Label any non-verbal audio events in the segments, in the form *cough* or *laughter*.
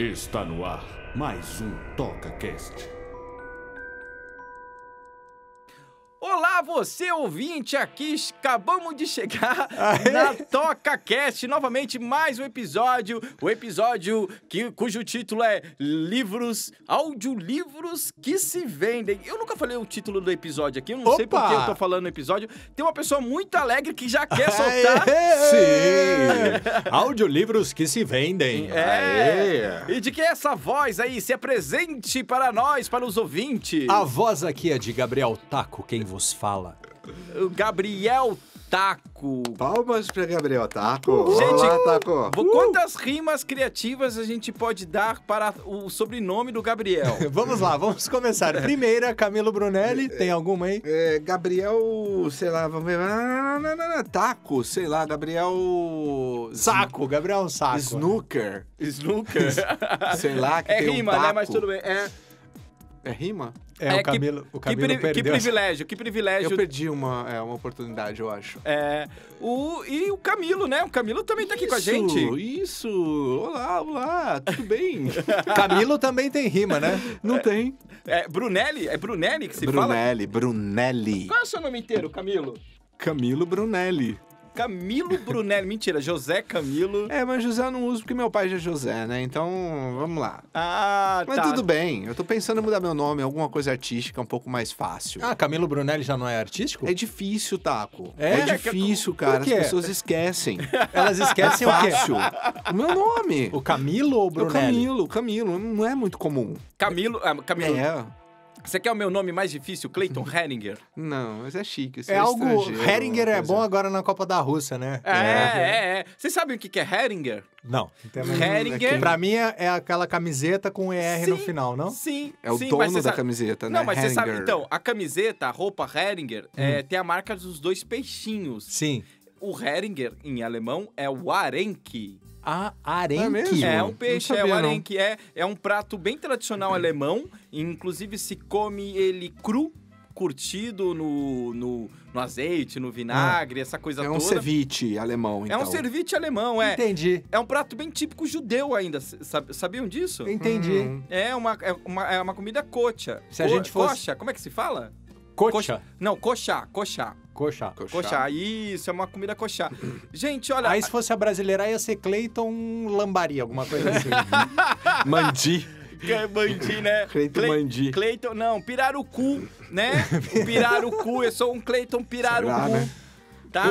Está no ar mais um Toca Cast. Ah, você ouvinte aqui, acabamos de chegar Aê. *laughs* na Toca Cast, novamente mais um episódio, o episódio que, cujo título é Livros, audiolivros que se vendem. Eu nunca falei o título do episódio aqui, eu não Opa. sei por que eu tô falando o episódio. Tem uma pessoa muito alegre que já quer Aê. soltar. Sim. audiolivros que se vendem. É. E de que é essa voz aí se apresente para nós, para os ouvintes? A voz aqui é de Gabriel Taco, quem vos fala fala. Gabriel Taco. Palmas pra Gabriel Taco. Uh! gente, Olá, Taco. Uh! quantas rimas criativas a gente pode dar para o sobrenome do Gabriel? *laughs* vamos lá, vamos começar. É. Primeira, Camilo Brunelli, é, tem alguma aí? É, Gabriel, sei lá, vamos ver. Taco, sei lá, Gabriel. Saco, Gabriel Saco. Snooker. Snooker? sei lá, que é rima, um taco. né? Mas tudo bem. É. É rima? É, é, o é, Camilo, que, o Camilo que, perdeu. Que privilégio, que privilégio. Eu perdi uma, é, uma oportunidade, eu acho. É, o, e o Camilo, né? O Camilo também tá aqui com a gente. Isso, olá, olá, tudo bem? *laughs* Camilo também tem rima, né? Não é, tem. É Brunelli? É Brunelli que se Brunelli, fala? Brunelli, Brunelli. Qual é o seu nome inteiro, Camilo? Camilo Brunelli. Camilo Brunelli. *laughs* Mentira, José Camilo. É, mas José eu não uso porque meu pai já é José, né? Então, vamos lá. Ah, mas tá. Mas tudo bem. Eu tô pensando em mudar meu nome, alguma coisa artística um pouco mais fácil. Ah, Camilo Brunelli já não é artístico? É difícil, Taco. É, é difícil, cara. As pessoas esquecem. *laughs* Elas esquecem é o quê? Fácil. O meu nome. O Camilo ou o Brunelli? O Camilo, O Camilo. Não é muito comum. Camilo, ah, Camilo. É. Você quer o meu nome mais difícil, Clayton *laughs* Heringer? Não, mas é chique. É, é algo. Heringer é bom agora na Copa da Rússia, né? É, é, é. é. Vocês sabem o que, é Heringer? Não. Heringer. Aqui. Pra mim é, é aquela camiseta com ER sim, no final, não? Sim. É o sim, dono da sabe... camiseta, né? Não, mas Heringer. você sabe, então, a camiseta, a roupa Heringer, é, hum. é, tem a marca dos dois peixinhos. Sim. O Heringer, em alemão, é o Arenque a é arenque. É, é um peixe, sabia, é o arenque. É, é um prato bem tradicional alemão. Inclusive, se come ele cru, curtido no, no, no azeite, no vinagre, ah, essa coisa toda. É um toda. ceviche alemão, então. É um então. ceviche alemão, é. Entendi. É um prato bem típico judeu ainda, sabiam disso? Entendi. Uhum. É, uma, é, uma, é uma comida coxa. Se a gente fosse... Coxa, como é que se fala? Coxa. Não, coxa, coxa, coxa, coxa. Isso, é uma comida coxa. *laughs* Gente, olha. Aí se fosse a brasileira, ia ser Cleiton Lambari, alguma coisa assim. *laughs* Mandi. É Mandi, né? Cleiton Mandi. Cleiton, não, Pirarucu, né? Pirarucu, eu sou um Cleiton Pirarucu. Será, né? Tá?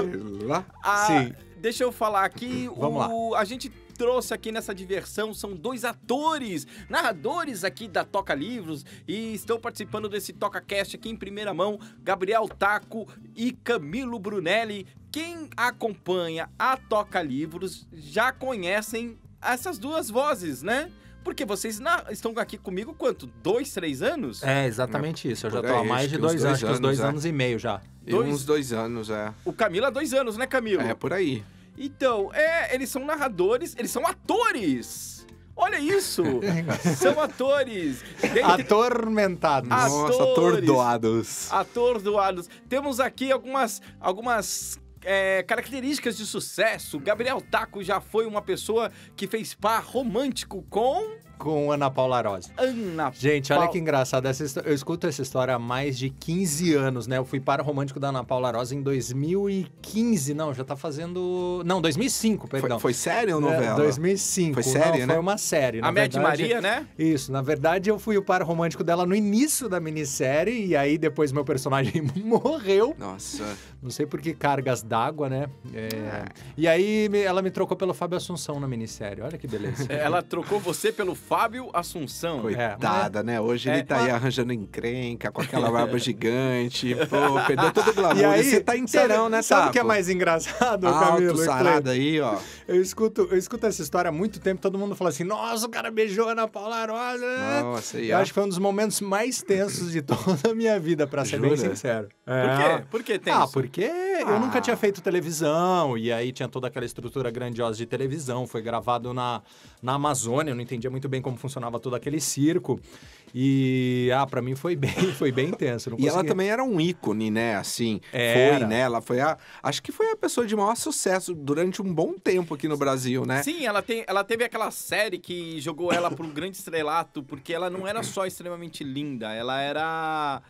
Lá. Ah, Sim. Deixa eu falar aqui. Vamos o... lá. A gente trouxe aqui nessa diversão são dois atores, narradores aqui da Toca Livros e estão participando desse Toca Cast aqui em primeira mão, Gabriel Taco e Camilo Brunelli. Quem acompanha a Toca Livros já conhecem essas duas vozes, né? Porque vocês na... estão aqui comigo quanto? Dois, três anos? É, exatamente é, isso. Eu já estou há mais de dois, dois anos, anos, dois anos, é. anos e meio já. Dois... Uns dois anos, é. O Camilo há dois anos, né, Camilo? É, por aí. Então, é, eles são narradores, eles são atores. Olha isso! *laughs* É são atores. Dentre... Atormentados. Atores, Nossa, atordoados. Atordoados. Temos aqui algumas, algumas é, características de sucesso. Gabriel Taco já foi uma pessoa que fez par romântico com com Ana Paula Arósio. Ana Paula. Gente, olha que engraçado. Essa história, eu escuto essa história há mais de 15 anos, né? Eu fui para o romântico da Ana Paula Arósio em 2015. Não, já tá fazendo. Não, 2005, perdão. Foi, foi série ou novela? É, 2005. Foi série, Não, né? Foi uma série. A verdade, Maria, né? Isso. Na verdade, eu fui o par romântico dela no início da minissérie. E aí depois meu personagem *laughs* morreu. Nossa. Não sei por que cargas d'água, né? É... é. E aí ela me trocou pelo Fábio Assunção na minissérie. Olha que beleza. É, ela trocou você pelo Fábio Assunção. Coitada, é. né? Hoje é. ele tá aí arranjando encrenca com aquela barba gigante. Pô, perdeu todo o glamour. E aí, você tá inteirão, né, Sabe o que é mais engraçado, Alto, Camilo? sarado aí, ó. Eu escuto, eu escuto essa história há muito tempo. Todo mundo fala assim, nossa, o cara beijou Ana Paula Rosa. Nossa, e Eu acho que foi um dos momentos mais tensos de *laughs* toda a minha vida, pra ser Jura? bem sincero. É. Por quê? Por que ah, tenso? Ah, porque ah. eu nunca tinha feito televisão. E aí tinha toda aquela estrutura grandiosa de televisão. Foi gravado na na Amazônia, eu não entendia muito bem como funcionava todo aquele circo. E ah, para mim foi *laughs* bem, foi bem intenso. e ela também era um ícone, né? Assim, era. foi, né? Ela foi a, acho que foi a pessoa de maior sucesso durante um bom tempo aqui no Brasil, né? Sim, ela tem, ela teve aquela série que jogou ela para um grande estrelato, porque ela não era só extremamente linda, ela era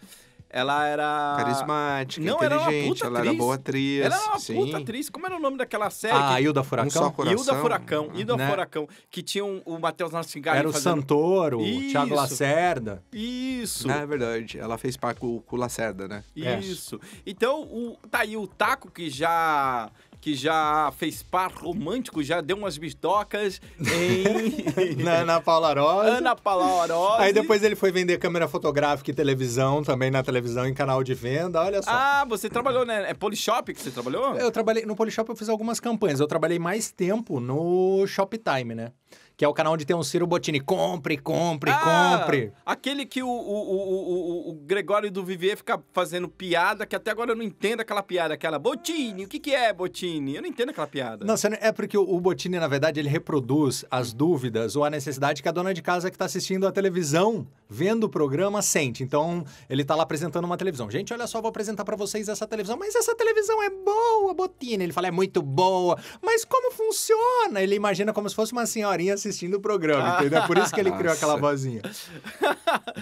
ela era. Carismática, não, inteligente, ela era, ela era boa atriz. Ela era uma sim. puta atriz. Como era o nome daquela série? Ah, que... Ilda Furacão. Um só coração. Ilda Furacão, ah, Ilda né? Furacão. Que tinha um, o Matheus Nascimento. Era o fazendo... Santoro, o Thiago Lacerda. Isso. Né, é verdade. Ela fez parte com, com o Lacerda, né? Isso. É. Então, o, tá aí o Taco que já que já fez par romântico, já deu umas bistocas em... *laughs* na Ana Paula Rosa. Ana Paula Rosa. Aí depois ele foi vender câmera fotográfica e televisão também na televisão, em canal de venda, olha só. Ah, você trabalhou, né? É Polishop que você trabalhou? Eu trabalhei, no Polishop eu fiz algumas campanhas, eu trabalhei mais tempo no Shoptime, né? que é o canal onde tem um Ciro Bottini. Compre, compre, ah, compre. Aquele que o, o, o, o, Gregório do Vivier fica fazendo piada, que até agora eu não entendo aquela piada, aquela Bottini, o que, que é Bottini? Eu não entendo aquela piada. Não, é porque o Bottini, na verdade, ele reproduz as dúvidas ou a necessidade que a dona de casa que está assistindo a televisão, vendo o programa, sente. Então, ele está lá apresentando uma televisão. Gente, olha só, vou apresentar para vocês essa televisão. Mas essa televisão é boa, Bottini. Ele fala, é muito boa. Mas como funciona? Ele imagina como se fosse uma senhorinha assistindo assistindo o programa, ah. entendeu? É por isso que ele criou aquela vozinha.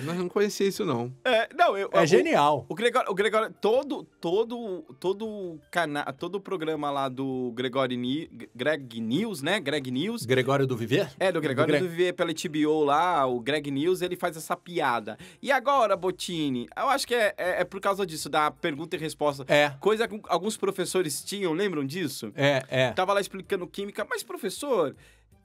Mas não conhecia isso, não. É, não, eu, é o, genial. O Gregório, o Gregório, todo, todo, todo canal, todo o programa lá do Gregório Ni, Greg News, né? Greg News. Gregório do Viver? É, do Gregório do, do Viver pela HBO lá, o Greg News, ele faz essa piada. E agora, Botini? Eu acho que é, é, é por causa disso, da pergunta e resposta. É. Coisa que alguns professores tinham, lembram disso? É, é. Tava lá explicando química, mas professor,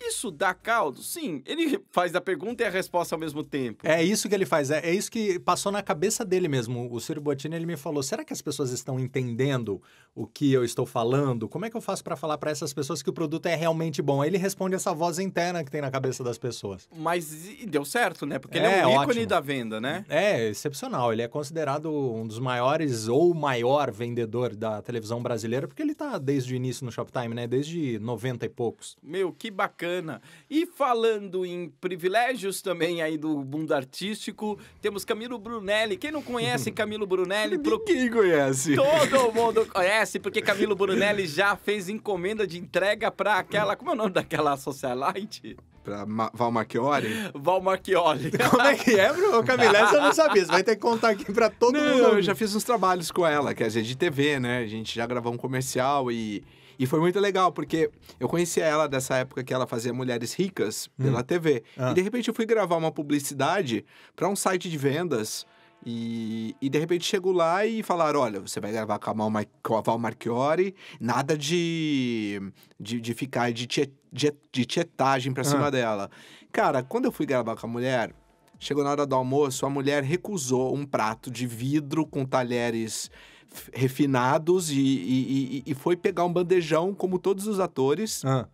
isso dá caldo? Sim, ele *laughs* faz a pergunta e a resposta ao mesmo tempo. É isso que ele faz, é, é isso que passou na cabeça dele mesmo. O Ciro Bottini, ele me falou, será que as pessoas estão entendendo o que eu estou falando? Como é que eu faço para falar para essas pessoas que o produto é realmente bom? Aí ele responde essa voz interna que tem na cabeça das pessoas. Mas deu certo, né? Porque ele é, o é, um ícone ótimo. da venda, né? É, excepcional. Ele é considerado um dos maiores ou maior vendedor da televisão brasileira, porque ele está desde o início no Shoptime, né? Desde 90 e poucos. Meu, que bacana bacana. E falando em privilégios também aí do mundo artístico, temos Camilo Brunelli. Quem não conhece *laughs* Camilo Brunelli? Pro... Quem conhece? Todo mundo conhece, porque Camilo Brunelli já fez encomenda de entrega para aquela. Como é o nome daquela socialite? Pra Ma Val Marchiori? Val Marchiori. *laughs* Como é que é, Bruno? Camilés, eu não sabia. Você vai ter que contar aqui pra todo não, mundo. Eu já fiz uns trabalhos com ela, que é de TV, né? A gente já gravou um comercial e e foi muito legal, porque eu conhecia ela dessa época que ela fazia Mulheres Ricas hum. pela hum. TV. Ah. E de repente eu fui gravar uma publicidade para um site de vendas. E, e, de repente chego lá e falaram: olha, você vai gravar com a, com a Val Marchiori, nada de, de, de ficar de, tiet, de, de tietagem pra ah. cima ah. dela. Cara, quando eu fui gravar com a mulher, chegou na hora do almoço, a mulher recusou um prato de vidro com talheres refinados e, e, e, foi pegar um bandejão, como todos os atores. Ah.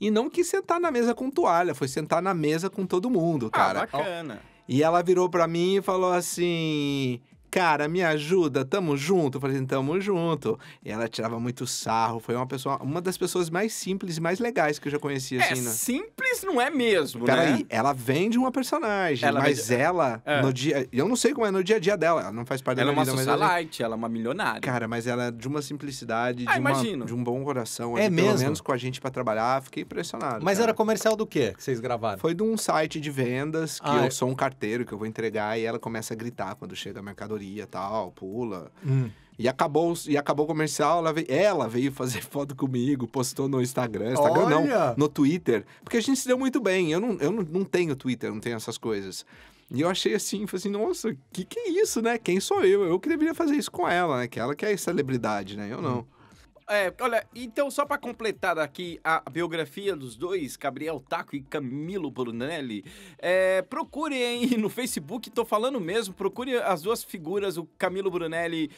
E não quis sentar na mesa com toalha, foi sentar na mesa com todo mundo, ah, cara. Ah, bacana. E ela virou para mim e falou assim: cara, me ajuda, tamo junto. Eu falei assim, tamo junto. E ela tirava muito sarro, foi uma pessoa, uma das pessoas mais simples e mais legais que eu já conheci é, assim, né? simples não é mesmo, Peraí, né? Peraí, ela vende uma personagem, ela mas vende... É, ela, é. no dia... Eu não sei como é no dia a dia dela, ela não faz parte ela da é minha vida. Ela é uma socialite, ela... ela é uma milionária. Cara, mas ela é de uma simplicidade, ah, de, uma, de, um bom coração. É ali, mesmo? Pelo menos com a gente para trabalhar, fiquei impressionado. Mas cara. era comercial do quê que vocês gravaram? Foi de um site de vendas, que ah, eu é... sou um carteiro, que eu vou entregar, e ela começa a gritar quando chega a mercadoria diretoria tal, pula. Hum. E acabou, e acabou o comercial, ela veio, ela veio fazer *laughs* foto comigo, postou no Instagram, Instagram não, no Twitter. Porque a gente se deu muito bem. Eu não, eu não, não tenho Twitter, não tenho essas coisas. E eu achei assim, falei assim, nossa, que que é isso, né? Quem sou eu? Eu que deveria fazer isso com ela, né? Que ela que é celebridade, né? Eu não. Hum. É, olha, então só para completar aqui a biografia dos dois, Gabriel Taco e Camilo Brunelli, é, procurem no Facebook, tô falando mesmo, procure as duas figuras, o Camilo Brunelli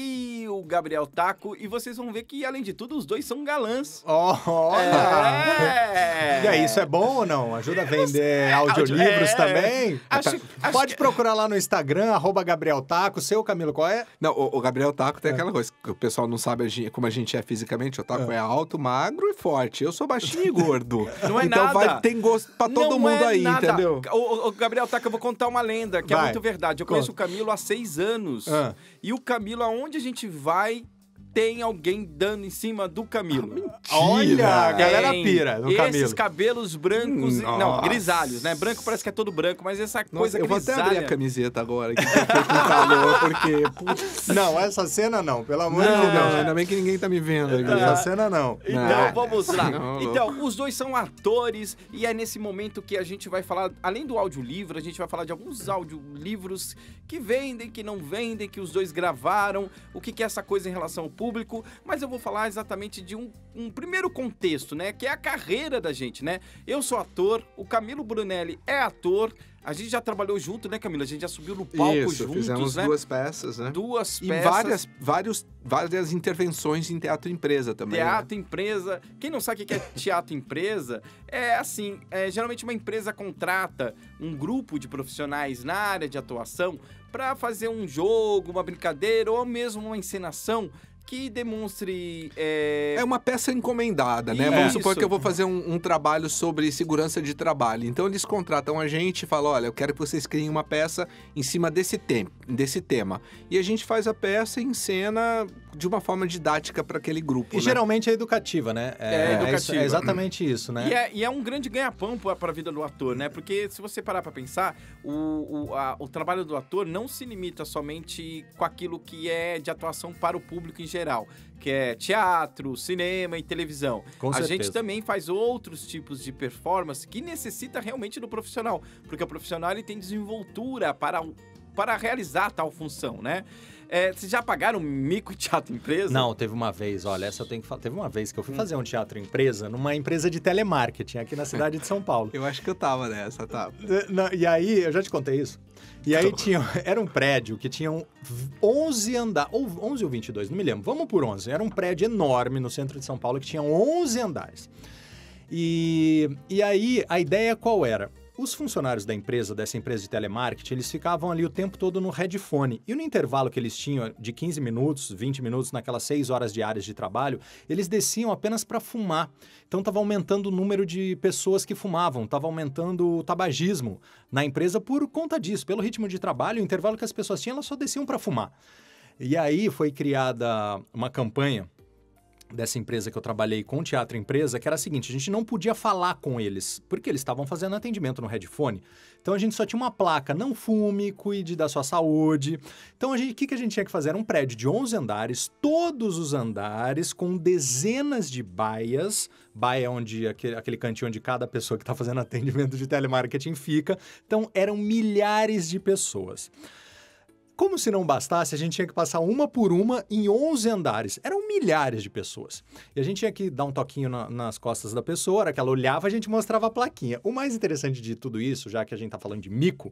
e o Gabriel Taco. E vocês vão ver que, além de tudo, os dois são galãs. Oh, é. é. E aí, isso é bom ou não? Ajuda a vender audiolivros é. também? Acho, tá. Pode procurar lá no Instagram, arroba Gabriel Taco. Seu, Camilo, qual é? Não, o, o Gabriel Taco tem é. aquela coisa que o pessoal não sabe a gente, como a gente é fisicamente. O Taco é. é, alto, magro e forte. Eu sou baixinho e gordo. *laughs* Não é então nada. Vai, tem gosto pra todo não mundo é aí, nada. entendeu? O, o, Gabriel Taco, eu vou contar uma lenda que é vai. é muito verdade. Eu Conta. conheço o Camilo há seis anos. Ah. E o Camilo, aonde onde a gente vai tem alguém dando em cima do Camilo. Ah, Olha, a galera pira no Esses Camilo. Esses cabelos brancos, Nossa. não, grisalhos, né? Branco parece que é todo branco, mas essa Nossa, coisa eu grisalha... Eu vou até abrir a camiseta agora, que tá com calor, porque... Não, essa cena não, pelo amor de Deus. Não, ainda bem que ninguém tá me vendo aqui. Essa cena não. Então, vamos lá. Não, então, os dois são atores e é nesse momento que a gente vai falar, além do audiolivro, a gente vai falar de alguns audiolivros que vendem, que não vendem, que os dois gravaram, o que, que é essa coisa em relação ao público, mas eu vou falar exatamente de um, um primeiro contexto, né? Que é a carreira da gente, né? Eu sou ator, o Camilo Brunelli é ator. A gente já trabalhou junto, né, Camila? A gente já subiu no palco Isso, juntos, fizemos né? duas peças, né? Duas e peças. E várias, vários, várias intervenções em teatro empresa também. Né? Teatro né? empresa. Quem não sabe o que é teatro empresa, é assim, é, geralmente uma empresa contrata um grupo de profissionais na área de atuação para fazer um jogo, uma brincadeira ou mesmo uma encenação que demonstre. É, é uma peça encomendada, né? Isso. Vamos supor que eu vou fazer um, um, trabalho sobre segurança de trabalho. Então eles contratam a gente e falam: olha, eu quero que vocês criem uma peça em cima desse, tem desse tema. E a gente faz a peça em cena de uma forma didática para aquele grupo. E né? geralmente é educativa, né? É, é, é, é educativa. É, exatamente isso, né? E é, e é um grande ganha-pão para a vida do ator, né? Porque se você parar para pensar, o, o, a, o trabalho do ator não se limita somente com aquilo que é de atuação para o público em geral geral, que é teatro, cinema e televisão. Com a certeza. gente também faz outros tipos de performance que necessita realmente do profissional, porque o profissional ele tem desenvoltura para para realizar tal função, né? É, vocês já pagaram mico teatro empresa? Não, teve uma vez, olha, essa eu tenho que falar. Teve uma vez que eu fui hum. fazer um teatro empresa numa empresa de telemarketing aqui na cidade de São Paulo. *laughs* eu acho que eu tava nessa, tá? E aí, eu já te contei isso. E aí tá tinha, *laughs* era um prédio que tinha 11 andares, ou 11 ou 22, não me lembro, vamos por 11. Era um prédio enorme no centro de São Paulo que tinha 11 andares. E, e aí a ideia qual era? Os funcionários da empresa, dessa empresa de telemarketing, eles ficavam ali o tempo todo no headphone. E no intervalo que eles tinham de 15 minutos, 20 minutos, naquelas 6 horas diárias de trabalho, eles desciam apenas para fumar. Então estava aumentando o número de pessoas que fumavam, estava aumentando o tabagismo na empresa por conta disso, pelo ritmo de trabalho, o intervalo que as pessoas tinham, elas só desciam para fumar. E aí foi criada uma campanha dessa empresa que eu trabalhei com teatro empresa, que era a seguinte, a gente não podia falar com eles, porque eles estavam fazendo atendimento no headphone. Então a gente só tinha uma placa, não fume, cuide da sua saúde. Então o que, que a gente tinha que fazer? Era um prédio de 11 andares, todos os andares, com dezenas de baias. Baia é onde, aquele, aquele cantinho onde cada pessoa que está fazendo atendimento de telemarketing fica. Então eram milhares de pessoas. Como se não bastasse, a gente tinha que passar uma por uma em 11 andares. Eram milhares de pessoas. E a gente tinha que dar um toquinho na, nas costas da pessoa, era que ela olhava, a gente mostrava a plaquinha. O mais interessante de tudo isso, já que a gente está falando de mico,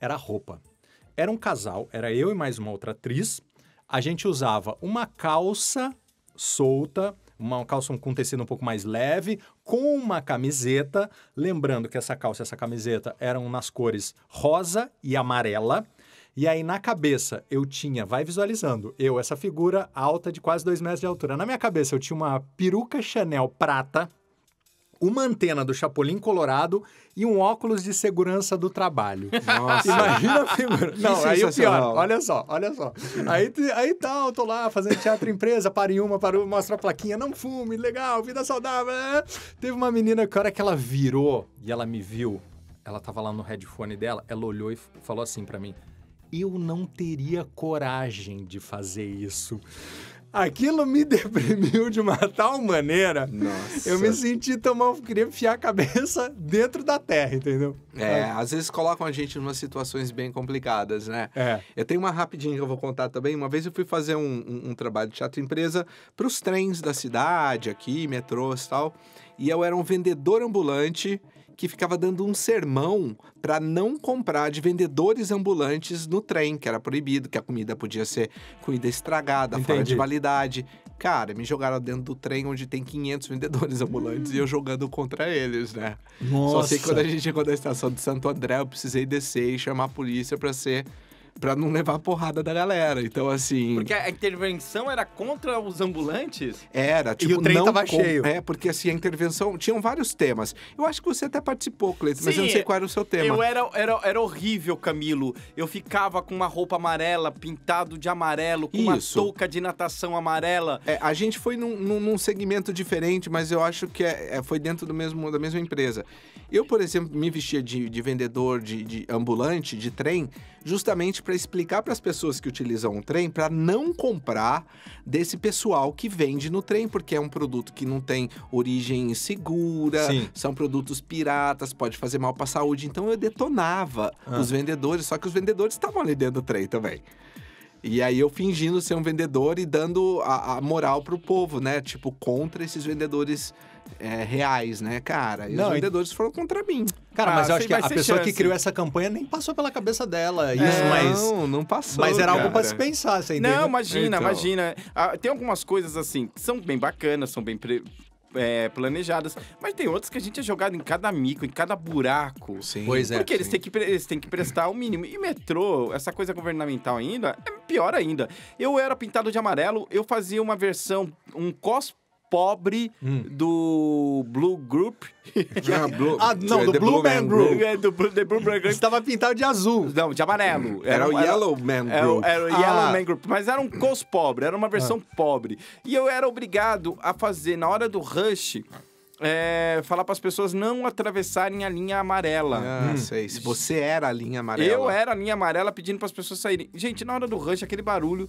era a roupa. Era um casal, era eu e mais uma outra atriz. A gente usava uma calça solta, uma calça com tecido um pouco mais leve, com uma camiseta. Lembrando que essa calça e essa camiseta eram nas cores rosa e amarela. E aí na cabeça eu tinha, vai visualizando, eu, essa figura alta de quase dois metros de altura. Na minha cabeça eu tinha uma peruca Chanel prata, uma antena do Chapolin Colorado e um óculos de segurança do trabalho. Nossa. Imagina a figura. Não, aí o pior, olha só, olha só. Aí, aí tal, tô lá fazendo teatro empresa, para em uma, para mostra a plaquinha, não fume, legal, vida saudável. É. Teve uma menina que a hora que ela virou e ela me viu, ela tava lá no headphone dela, ela olhou e falou assim para mim: eu não teria coragem de fazer isso. Aquilo me *laughs* deprimiu de uma tal maneira. Nossa. Eu me senti tomar, queria enfiar a cabeça *laughs* dentro da terra, entendeu? É, é, às vezes colocam a gente em umas situações bem complicadas, né? É. Eu tenho uma rapidinha que eu vou contar também. Uma vez eu fui fazer um, um, um trabalho de teatro empresa para os trens da cidade, aqui, metrôs e tal. E eu era um vendedor ambulante que ficava dando um sermão para não comprar de vendedores ambulantes no trem, que era proibido, que a comida podia ser comida estragada, Entendi. fora de validade. Cara, me jogaram dentro do trem onde tem 500 vendedores ambulantes e eu jogando contra eles, né? Nossa. Só sei que quando a gente chegou na estação de Santo André, eu precisei descer e chamar a polícia para ser para não levar a porrada da galera. Então, assim. Porque a intervenção era contra os ambulantes? Era, tipo, e o tipo, trem não tava com... cheio. É, porque assim, a intervenção. Tinham vários temas. Eu acho que você até participou, Cleiton, mas eu não sei qual era o seu tema. Eu era, era, era horrível, Camilo. Eu ficava com uma roupa amarela, pintado de amarelo, com Isso. uma touca de natação amarela. É, a gente foi num, num, num segmento diferente, mas eu acho que é, é, foi dentro do mesmo, da mesma empresa. Eu, por exemplo, me vestia de, de vendedor, de, de ambulante, de trem, justamente para explicar para as pessoas que utilizam o trem para não comprar desse pessoal que vende no trem, porque é um produto que não tem origem segura, Sim. são produtos piratas, pode fazer mal para a saúde. Então eu detonava ah. os vendedores, só que os vendedores estavam ali dentro do trem também. E aí eu fingindo ser um vendedor e dando a, a moral o povo, né? Tipo, contra esses vendedores é, reais, né, cara? E não, os vendedores foram contra mim. Cara, mas ah, eu acho que a pessoa chance. que criou essa campanha nem passou pela cabeça dela é, isso, é, mas... Não, não passou, Mas era cara. algo para se pensar, você entendeu? Não, imagina, então. imagina. Ah, tem algumas coisas, assim, que são bem bacanas, são bem... Pre... É, planejadas. Mas tem outras que a gente é jogado em cada mico, em cada buraco. Sim. Pois é. Porque eles, têm que, eles têm que prestar o mínimo. E metrô, essa coisa governamental ainda, é pior ainda. Eu era pintado de amarelo, eu fazia uma versão, um cosplay pobre hum. do Blue Group. *laughs* Ah, Blue, ah não, do Blue, Blue, Man, Man Group. Group. É, do, do, do Blue Man Group. Estava pintado de azul. Não, de amarelo. Era, era o era, Yellow Man era, Group. Era, o ah. Yellow Man Group. Mas era um cos pobre, era uma versão ah. pobre. E eu era obrigado a fazer, na hora do Rush é, falar para as pessoas não atravessarem a linha amarela. Ah, hum. sei. Se você era a linha amarela. Eu era a linha amarela pedindo para as pessoas saírem. Gente, na hora do rush, aquele barulho,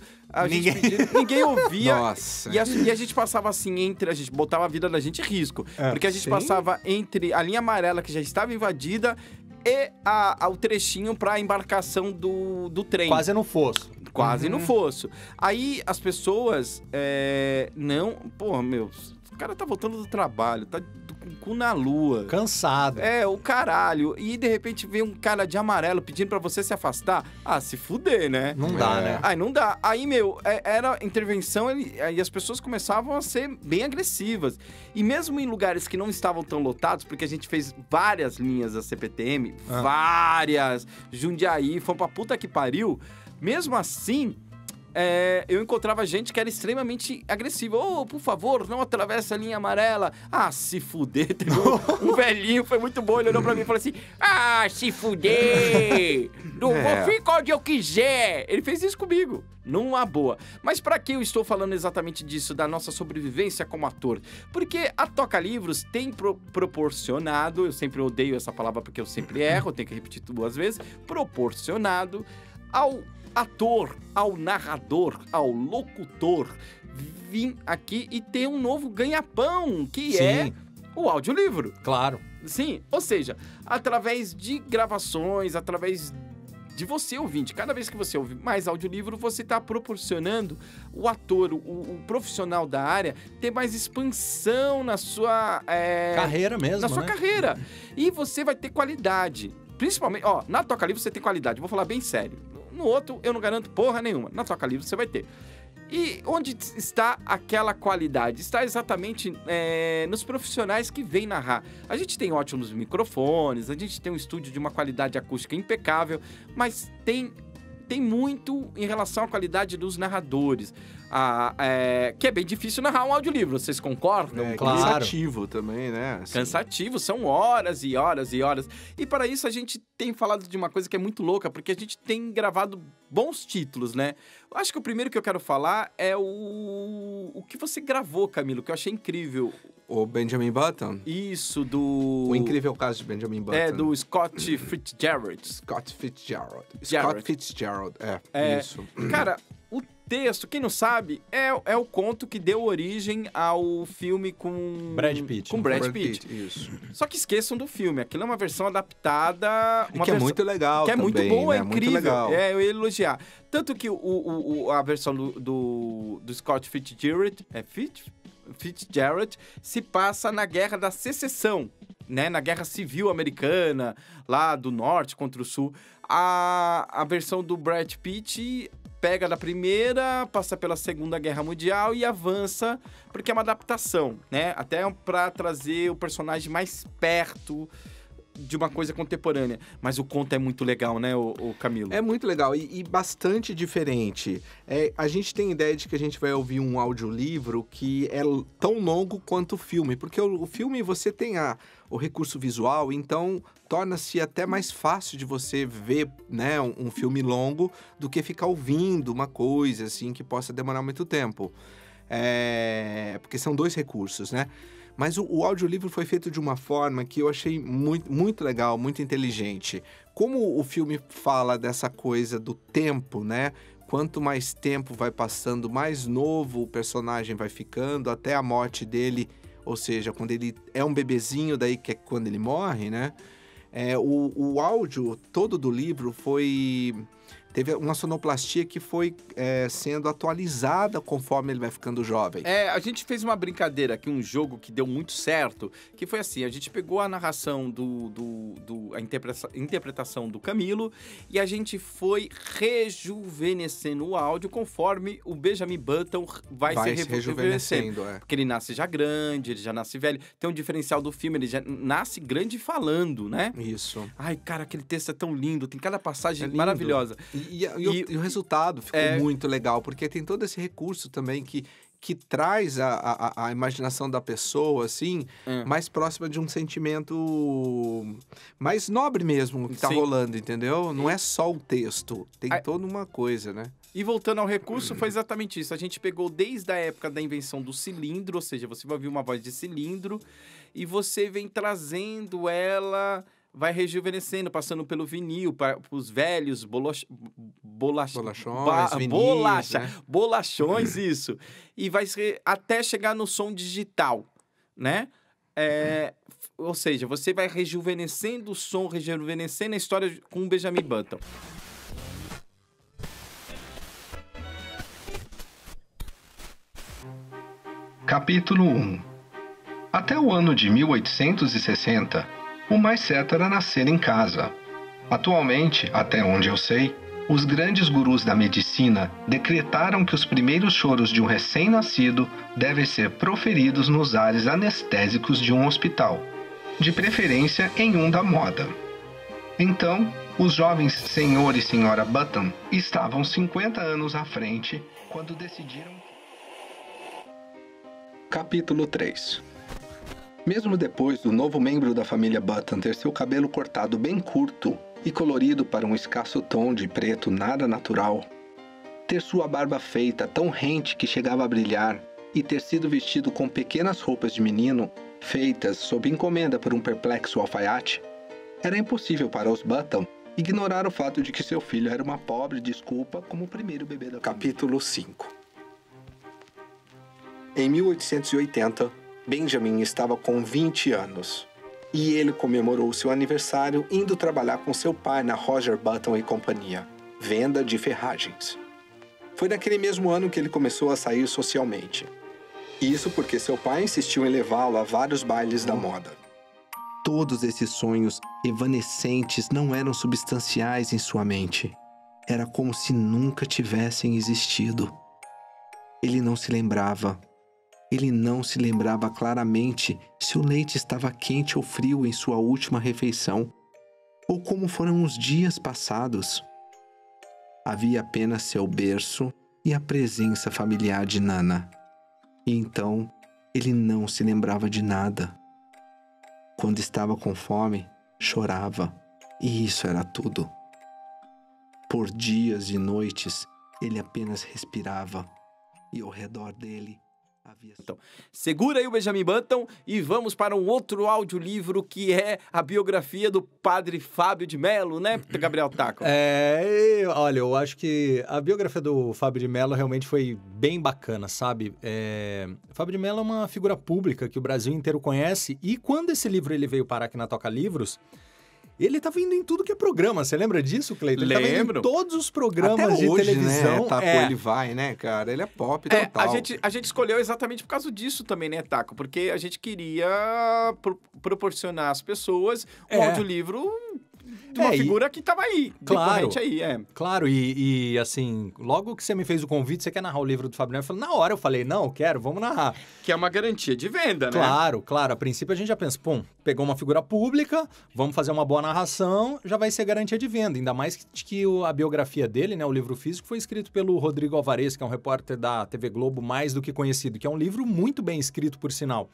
ninguém... Pedindo, ninguém ouvia. *laughs* Nossa. E a, e a, gente passava assim entre. A gente botava a vida da gente em risco. É, porque a gente sim? passava entre a linha amarela que já estava invadida e a, a, o trechinho para a embarcação do, do trem. Quase no fosso. Quase uhum. no fosso. Aí as pessoas é, não. Pô, meu, o cara tá voltando do trabalho, tá com o cu na lua. Cansado. É, o caralho. E de repente vem um cara de amarelo pedindo para você se afastar. Ah, se fuder, né? Não é. dá, né? Aí não dá. Aí, meu, é, era intervenção e as pessoas começavam a ser bem agressivas. E mesmo em lugares que não estavam tão lotados, porque a gente fez várias linhas da CPTM, ah. várias, Jundiaí, foi pra puta que pariu. Mesmo assim, é, eu encontrava gente que era extremamente agressiva. Ô, oh, por favor, não atravessa a linha amarela. Ah, se fuder. *laughs* Teve um, um velhinho, foi muito bom, ele olhou pra mim e falou assim, ah, se fuder. Não é. vou ficar onde eu quiser. Ele fez isso comigo numa boa. Mas para que eu estou falando exatamente disso, da nossa sobrevivência como ator? Porque a Toca Livros tem pro proporcionado, eu sempre odeio essa palavra porque eu sempre erro, eu tenho que repetir duas vezes, proporcionado ao ator, ao narrador, ao locutor, vim aqui e ter um novo ganha-pão, que Sim. é o audiolivro. Claro. Sim, ou seja, através de gravações, através de você ouvinte. Cada vez que você ouve mais audiolivro, você está proporcionando o ator, o, o, profissional da área, ter mais expansão na sua é... carreira mesmo. Na sua né? carreira. E você vai ter qualidade. Principalmente, ó, na Toca Livre você tem qualidade, vou falar bem sério no outro eu não garanto porra nenhuma. Na sua livre você vai ter. E onde está aquela qualidade? Está exatamente é, nos profissionais que vêm narrar. A gente tem ótimos microfones, a gente tem um estúdio de uma qualidade acústica impecável, mas tem tem muito em relação à qualidade dos narradores. A, é, que é bem difícil narrar um audiolivro, vocês concordam? É, claro. Cansativo também, né? Assim. Cansativo, são horas e horas e horas. E para isso a gente tem falado de uma coisa que é muito louca, porque a gente tem gravado bons títulos, né? Eu acho que o primeiro que eu quero falar é o, o que você gravou, Camilo, que eu achei incrível. O Benjamin Button? Isso, do. O incrível caso de Benjamin é, Button. É, do Scott Fitzgerald. Scott Fitzgerald. Scott Fitzgerald, é. é isso. Cara, *clears throat* o texto, quem não sabe, é, é o conto que deu origem ao filme com. Brad Pitt. Com né? Brad, Brad Pitt. Pitt. Isso. Só que esqueçam do filme. Aquilo é uma versão adaptada. Uma que é muito legal. Que é também, é né? muito boa, né? é incrível. Muito legal. É, eu ia elogiar. Tanto que o, o, o a versão do, do, do Scott Fitzgerald. É Fitz? Fitzgerald se passa na Guerra da Secessão, né? Na Guerra Civil Americana, lá do norte contra o sul. A, a versão do Brad Pitt pega da primeira, passa pela Segunda Guerra Mundial e avança, porque é uma adaptação, né? Até para trazer o personagem mais perto de uma coisa contemporânea. Mas o conto é muito legal, né, o, o Camilo? É muito legal e, e bastante diferente. É, a gente tem ideia de que a gente vai ouvir um audiolivro que é tão longo quanto o filme, porque o, o filme você tem a, o recurso visual, então torna-se até mais fácil de você ver né, um, um filme longo do que ficar ouvindo uma coisa assim que possa demorar muito tempo. É, porque são dois recursos, né? Mas o, o audiolivro foi feito de uma forma que eu achei muito, muito legal, muito inteligente. Como o filme fala dessa coisa do tempo, né? quanto mais tempo vai passando, mais novo o personagem vai ficando, até a morte dele, ou seja, quando ele é um bebezinho, daí que é quando ele morre, né? É, o, o áudio todo do livro foi teve uma sonoplastia que foi é, sendo atualizada conforme ele vai ficando jovem. É, a gente fez uma brincadeira aqui, um jogo que deu muito certo, que foi assim: a gente pegou a narração do. do, do a interpreta interpretação do Camilo e a gente foi rejuvenescendo o áudio conforme o Benjamin Button vai, vai se, se rejuvenescendo. É. Porque ele nasce já grande, ele já nasce velho. Tem um diferencial do filme, ele já nasce grande falando, né? Isso. Ai, cara, aquele texto é tão lindo, tem cada passagem é maravilhosa. E e, e, e, o, e o, resultado ficou é... muito legal, porque tem todo esse recurso também que que traz a, a, a, imaginação da pessoa, assim, é. mais próxima de um sentimento mais nobre mesmo que tá Sim. rolando, entendeu? Sim. Não é só o texto, tem a... toda uma coisa, né? E voltando ao recurso, foi exatamente isso. A gente pegou desde a época da invenção do cilindro, ou seja, você vai ouvir uma voz de cilindro e você vem trazendo ela vai rejuvenescendo, passando pelo vinil, para os velhos, boloch, bolachões, ba, bolacha, né? bolachões, *laughs* isso. E vai ser, até chegar no som digital, né? É, ou seja, você vai rejuvenescendo o som, rejuvenescendo a história com o Benjamin Button. Capítulo 1 Até o ano de 1860, o mais certo era nascer em casa. Atualmente, até onde eu sei, os grandes gurus da medicina decretaram que os primeiros choros de um recém-nascido devem ser proferidos nos ares anestésicos de um hospital, de preferência em um da moda. Então, os jovens senhor e senhora Button estavam 50 anos à frente quando decidiram. Capítulo 3 mesmo depois do novo membro da família Button ter seu cabelo cortado bem curto e colorido para um escasso tom de preto nada natural, ter sua barba feita tão rente que chegava a brilhar e ter sido vestido com pequenas roupas de menino, feitas sob encomenda por um perplexo alfaiate, era impossível para os Button ignorar o fato de que seu filho era uma pobre desculpa como o primeiro bebê da Capítulo 5 Em 1880, Benjamin estava com 20 anos e ele comemorou seu aniversário indo trabalhar com seu pai na Roger Button e Companhia, venda de ferragens. Foi naquele mesmo ano que ele começou a sair socialmente. Isso porque seu pai insistiu em levá-lo a vários bailes da moda. Todos esses sonhos evanescentes não eram substanciais em sua mente. Era como se nunca tivessem existido. Ele não se lembrava, ele não se lembrava claramente se o leite estava quente ou frio em sua última refeição, ou como foram os dias passados. Havia apenas seu berço e a presença familiar de Nana. E então ele não se lembrava de nada. Quando estava com fome, chorava, e isso era tudo. Por dias e noites, ele apenas respirava, e ao redor dele, então, segura aí o Benjamin Button e vamos para um outro audiolivro que é a biografia do padre Fábio de Mello, né, *laughs* Gabriel Taco? É, olha, eu acho que a biografia do Fábio de Mello realmente foi bem bacana, sabe? É, Fábio de Mello é uma figura pública que o Brasil inteiro conhece e quando esse livro ele veio parar aqui na Toca Livros, ele estava indo em tudo que é programa. Você lembra disso, Cleiton? Ele Lembro. Tava em todos os programas Até de hoje, né, televisão. Né? Taco, é. ele vai, né, cara? Ele é pop é, total. A gente, a gente escolheu exatamente por causa disso também, né, Taco? Porque a gente queria pro proporcionar às pessoas um é. audiolivro de uma é, figura e... que estava aí, claro, aí, é. Claro, e, e, assim, logo que você me fez o convite, você quer narrar o livro do Fabiano? Eu falei, na hora eu falei, não, quero, vamos narrar. Que é uma garantia de venda, né? Claro, claro. A princípio a gente já pensa, pum, pegou uma figura pública, vamos fazer uma boa narração, já vai ser garantia de venda. Ainda mais que, que a biografia dele, né, o livro físico, foi escrito pelo Rodrigo Alvarez, que é um repórter da TV Globo mais do que conhecido, que é um livro muito bem escrito, por sinal.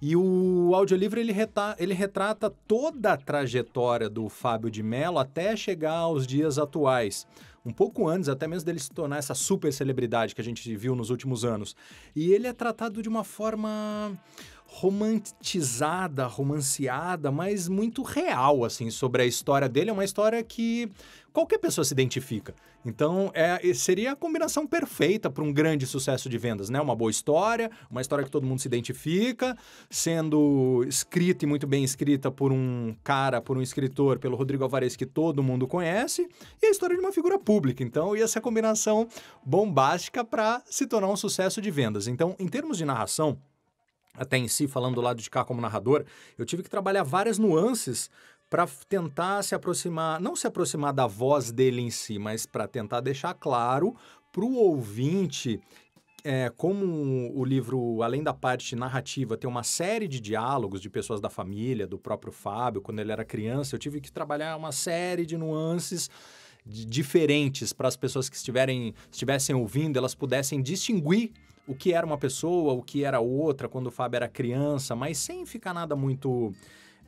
E o audiolivro ele, reta, ele retrata toda a trajetória do Fábio de Mello até chegar aos dias atuais. Um pouco antes, até mesmo dele se tornar essa super celebridade que a gente viu nos últimos anos. E ele é tratado de uma forma romantizada, romanceada, mas muito real, assim, sobre a história dele. É uma história que qualquer pessoa se identifica. Então, é, seria a combinação perfeita para um grande sucesso de vendas, né? Uma boa história, uma história que todo mundo se identifica, sendo escrita e muito bem escrita por um cara, por um escritor, pelo Rodrigo Alvarez, que todo mundo conhece, e a história de uma figura pública. Então, ia ser a combinação bombástica para se tornar um sucesso de vendas. Então, em termos de narração, até em si, falando do lado de cá como narrador, eu tive que trabalhar várias nuances para tentar se aproximar, não se aproximar da voz dele em si, mas para tentar deixar claro para o ouvinte é, como o livro, além da parte narrativa, tem uma série de diálogos de pessoas da família, do próprio Fábio, quando ele era criança, eu tive que trabalhar uma série de nuances diferentes para as pessoas que estiverem, estivessem ouvindo, elas pudessem distinguir o que era uma pessoa, o que era outra quando o Fábio era criança, mas sem ficar nada muito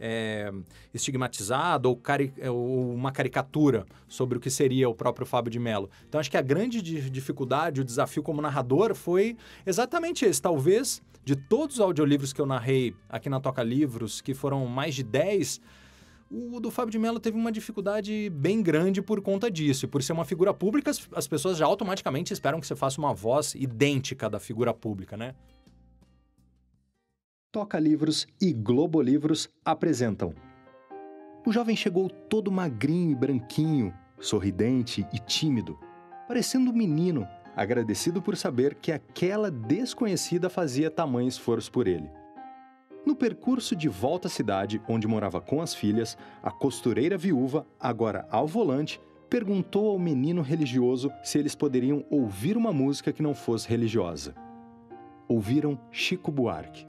é, estigmatizado ou, cari ou, uma caricatura sobre o que seria o próprio Fábio de Mello. Então acho que a grande dificuldade, o desafio como narrador foi exatamente esse. Talvez de todos os audiolivros que eu narrei aqui na Toca Livros, que foram mais de 10, o do Fábio de Mello teve uma dificuldade bem grande por conta disso. E por ser uma figura pública, as pessoas já automaticamente esperam que você faça uma voz idêntica da figura pública, né? Toca Livros e Globo Livros apresentam. O jovem chegou todo magrinho e branquinho, sorridente e tímido, parecendo um menino, agradecido por saber que aquela desconhecida fazia tamanho esforço por ele. No percurso de volta à cidade, onde morava com as filhas, a costureira viúva, agora ao volante, perguntou ao menino religioso se eles poderiam ouvir uma música que não fosse religiosa. Ouviram Chico Buarque.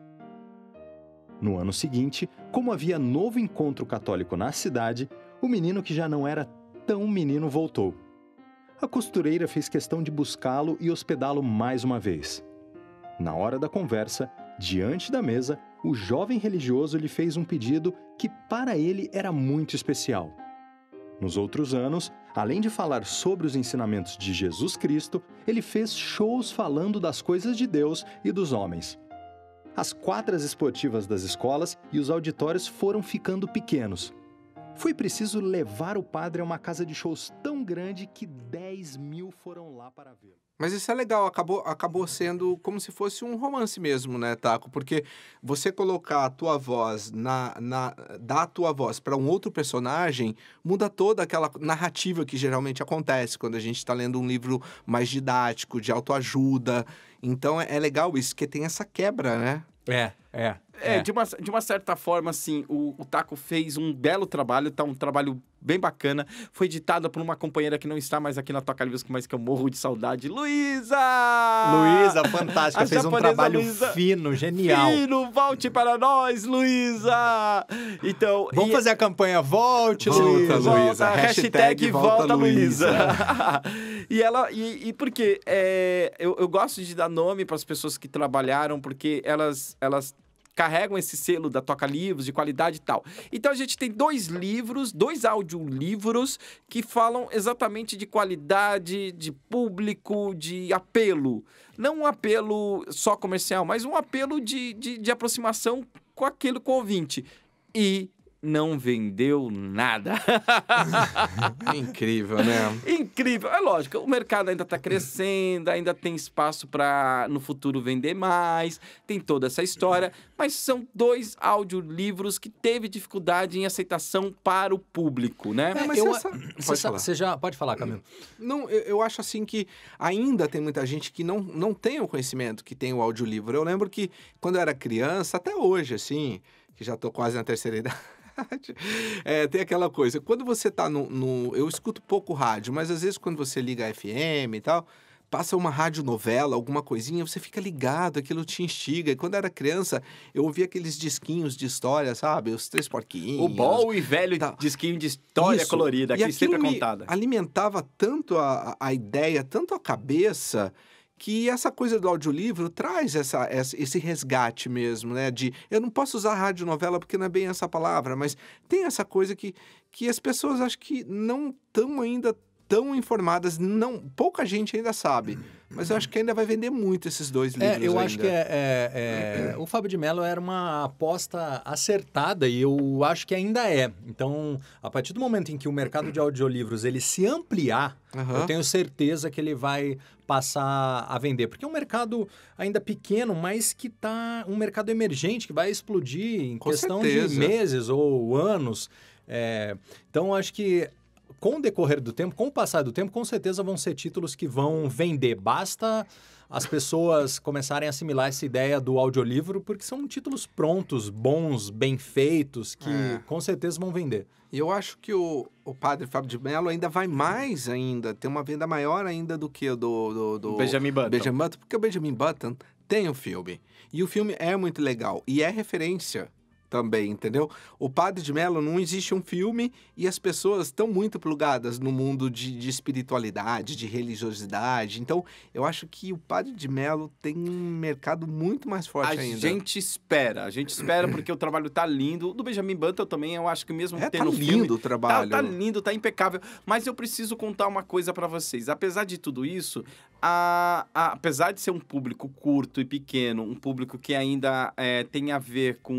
No ano seguinte, como havia novo encontro católico na cidade, o menino que já não era tão menino voltou. A costureira fez questão de buscá-lo e hospedá-lo mais uma vez. Na hora da conversa, Diante da mesa, o jovem religioso lhe fez um pedido que para ele era muito especial. Nos outros anos, além de falar sobre os ensinamentos de Jesus Cristo, ele fez shows falando das coisas de Deus e dos homens. As quadras esportivas das escolas e os auditórios foram ficando pequenos, foi preciso levar o padre a uma casa de shows tão grande que 10 mil foram lá para vê-lo. Mas isso é legal, acabou, acabou sendo como se fosse um romance mesmo, né, Taco? Porque você colocar a tua voz, na, na, dar a tua voz para um outro personagem, muda toda aquela narrativa que geralmente acontece quando a gente está lendo um livro mais didático, de autoajuda. Então é, é legal isso, que tem essa quebra, né? É. É, é, é. De, uma, de uma certa forma, assim, o, o Taco fez um belo trabalho, tá um trabalho bem bacana. Foi editada por uma companheira que não está mais aqui na Toca Livros, mas que eu morro de saudade. Luísa! Luísa, fantástica. A fez um trabalho Luiza... fino, genial. Fino, volte para nós, Luísa! Então... Vamos e... fazer a campanha Volte, Luísa. Luísa. Hashtag, Volta, volta Luísa. *laughs* e ela... E, e porque é, eu, eu gosto de dar nome para as pessoas que trabalharam, porque elas... elas carregam esse selo da Toca Livros, de qualidade e tal. Então a gente tem dois livros, dois audiolivros que falam exatamente de qualidade, de público, de apelo. Não um apelo só comercial, mas um apelo de, de, de aproximação com aquele com o ouvinte. E não vendeu nada. *laughs* Incrível, né? Incrível. É lógico, o mercado ainda está crescendo, ainda tem espaço para no futuro vender mais, tem toda essa história, mas são dois audiolivros que teve dificuldade em aceitação para o público, né? É, mas eu, você, pode falar. você já pode falar, Camilo. Não, eu, eu, acho assim que ainda tem muita gente que não, não tem o conhecimento que tem o audiolivro. Eu lembro que quando eu era criança, até hoje, assim, que já estou quase na terceira idade, verdade. *laughs* É, tem aquela coisa. Quando você tá no, no, Eu escuto pouco rádio, mas às vezes quando você liga a FM e tal, passa uma rádio novela, alguma coisinha, você fica ligado, aquilo te instiga. E quando era criança, eu ouvia aqueles disquinhos de história, sabe? Os três porquinhos. O bom e velho tal. disquinho de história Isso. colorida, que sempre é contada. Alimentava tanto a, a ideia, tanto a cabeça que essa coisa do audiolivro traz essa, esse resgate mesmo, né? De eu não posso usar radionovela porque não é bem essa palavra, mas tem essa coisa que, que as pessoas acho que não estão ainda tão informadas, não pouca gente ainda sabe. Mas eu acho que ainda vai vender muito esses dois é, livros. É, eu ainda. acho que é, é, é, o Fábio de Mello era uma aposta acertada e eu acho que ainda é. Então, a partir do momento em que o mercado de audiolivros ele se ampliar, uhum. eu tenho certeza que ele vai passar a vender. Porque é um mercado ainda pequeno, mas que está um mercado emergente que vai explodir em Com questão certeza. de meses ou anos. É, então, acho que com o decorrer do tempo, com o passar do tempo, com certeza vão ser títulos que vão vender. Basta as pessoas começarem a assimilar essa ideia do audiolivro, porque são títulos prontos, bons, bem feitos, que é. com certeza vão vender. E eu acho que o, o padre Fábio de Mello ainda vai mais ainda, tem uma venda maior ainda do que o do, do, do Benjamin Button. Benjamin Button, porque o Benjamin Button tem o um filme. E o filme é muito legal e é referência também, entendeu? O Padre de Mello não existe um filme e as pessoas estão muito plugadas no mundo de, de, espiritualidade, de religiosidade. Então, eu acho que o Padre de Mello tem um mercado muito mais forte a ainda. A gente espera, a gente espera porque o trabalho tá lindo. do Benjamin Button também, eu acho que mesmo é, tá tendo tá lindo filme, o trabalho. Tá, tá, lindo, tá impecável. Mas eu preciso contar uma coisa para vocês. Apesar de tudo isso, a, a, apesar de ser um público curto e pequeno, um público que ainda é, tem a ver com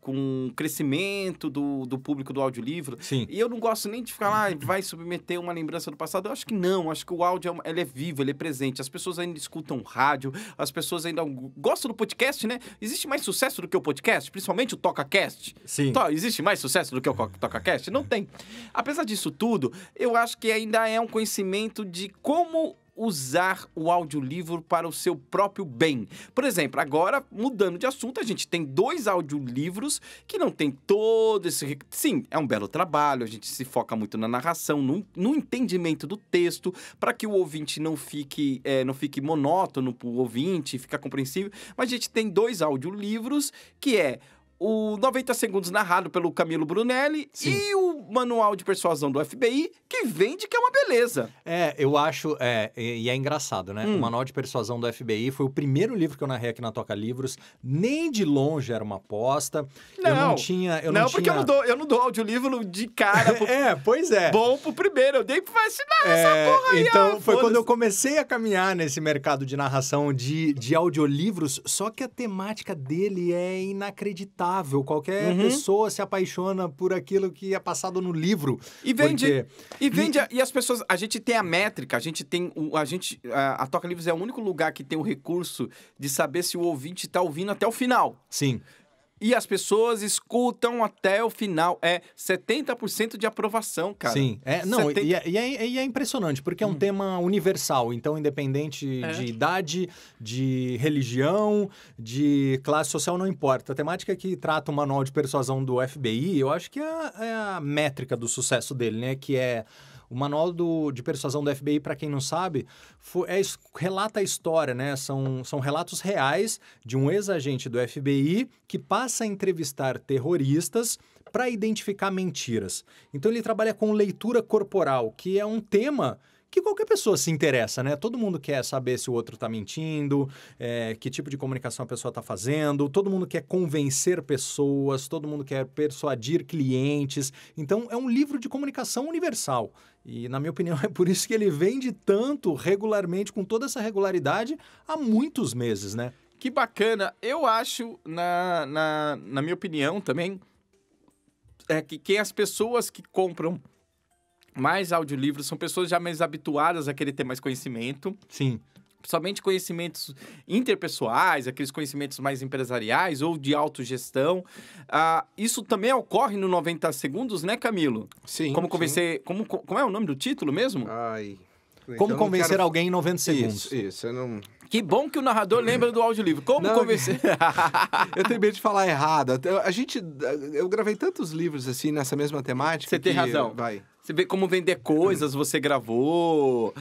com crescimento do, do público do audiolivro. Sim. E eu não gosto nem de ficar lá, e *laughs* vai submeter uma lembrança do passado. Eu acho que não, acho que o áudio é, ele é vivo, ele é presente. As pessoas ainda escutam rádio, as pessoas ainda gostam do podcast, né? Existe mais sucesso do que o podcast, principalmente o TocaCast. Sim. Tó, existe mais sucesso do que o TocaCast? Não tem. Apesar disso tudo, eu acho que ainda é um conhecimento de como usar o audiolivro para o seu próprio bem. Por exemplo, agora, mudando de assunto, a gente tem dois audiolivros que não tem todo esse. Sim, é um belo trabalho, a gente se foca muito na narração, no, no entendimento do texto, para que o ouvinte não fique, é, não fique monótono para o ouvinte, fica compreensível. Mas a gente tem dois audiolivros que é o 90 Segundos narrado pelo Camilo Brunelli Sim. e o Manual de Persuasão do FBI, que vende que é uma beleza. É, eu acho, é, e é engraçado, né? Hum. O Manual de Persuasão do FBI foi o primeiro livro que eu narrei aqui na Toca Livros, nem de longe era uma aposta. Não, eu não tinha. Eu não, não tinha... porque eu não dou, eu não dou audiolivro de cara. *laughs* Pro... é, pois é. Bom pro primeiro, eu dei pra assinar é, essa porra aí. Então, ah, foi quando eu comecei a caminhar nesse mercado de narração de, de audiolivros, só que a temática dele é inacreditável palpável. Qualquer uhum. pessoa se apaixona por aquilo que é passado no livro. E vende. Porque... E vende. E... e... as pessoas. A gente tem a métrica, a gente tem. O, a gente. A, a Toca Livros é o único lugar que tem o recurso de saber se o ouvinte está ouvindo até o final. Sim e as pessoas escutam até o final. É 70% de aprovação, cara. Sim. É, não, 70... e, é, e, é, e, é, impressionante, porque é um hum. tema universal. Então, independente é. de idade, de religião, de classe social, não importa. A temática que trata o manual de persuasão do FBI, eu acho que é, é a métrica do sucesso dele, né? Que é o manual do, de persuasão do FBI, para quem não sabe, foi, é, relata a história, né? São, são relatos reais de um ex-agente do FBI que passa a entrevistar terroristas para identificar mentiras. Então ele trabalha com leitura corporal, que é um tema que qualquer pessoa se interessa, né? Todo mundo quer saber se o outro está mentindo, é, que tipo de comunicação a pessoa está fazendo, todo mundo quer convencer pessoas, todo mundo quer persuadir clientes. Então, é um livro de comunicação universal. E, na minha opinião, *laughs* é por isso que ele vende tanto regularmente, com toda essa regularidade, há muitos meses, né? Que bacana. Eu acho, na, na, na minha opinião também, é que, quem as pessoas que compram mais audiolivros, são pessoas já mais habituadas a querer ter mais conhecimento. Sim. Somente conhecimentos interpessoais, aqueles conhecimentos mais empresariais ou de autogestão. Ah, isso também ocorre no 90 Segundos, né, Camilo? Sim. Como convencer. Sim. Como, como é o nome do título mesmo? Ai. Então como convencer quero... alguém em 90 segundos. Isso, isso, eu não. Que bom que o narrador lembra do audiolivro. Como não, convencer. *laughs* eu tenho medo de falar errado. A gente. Eu gravei tantos livros assim nessa mesma temática. Você tem razão. Vai. Você vê como vender coisas, você gravou.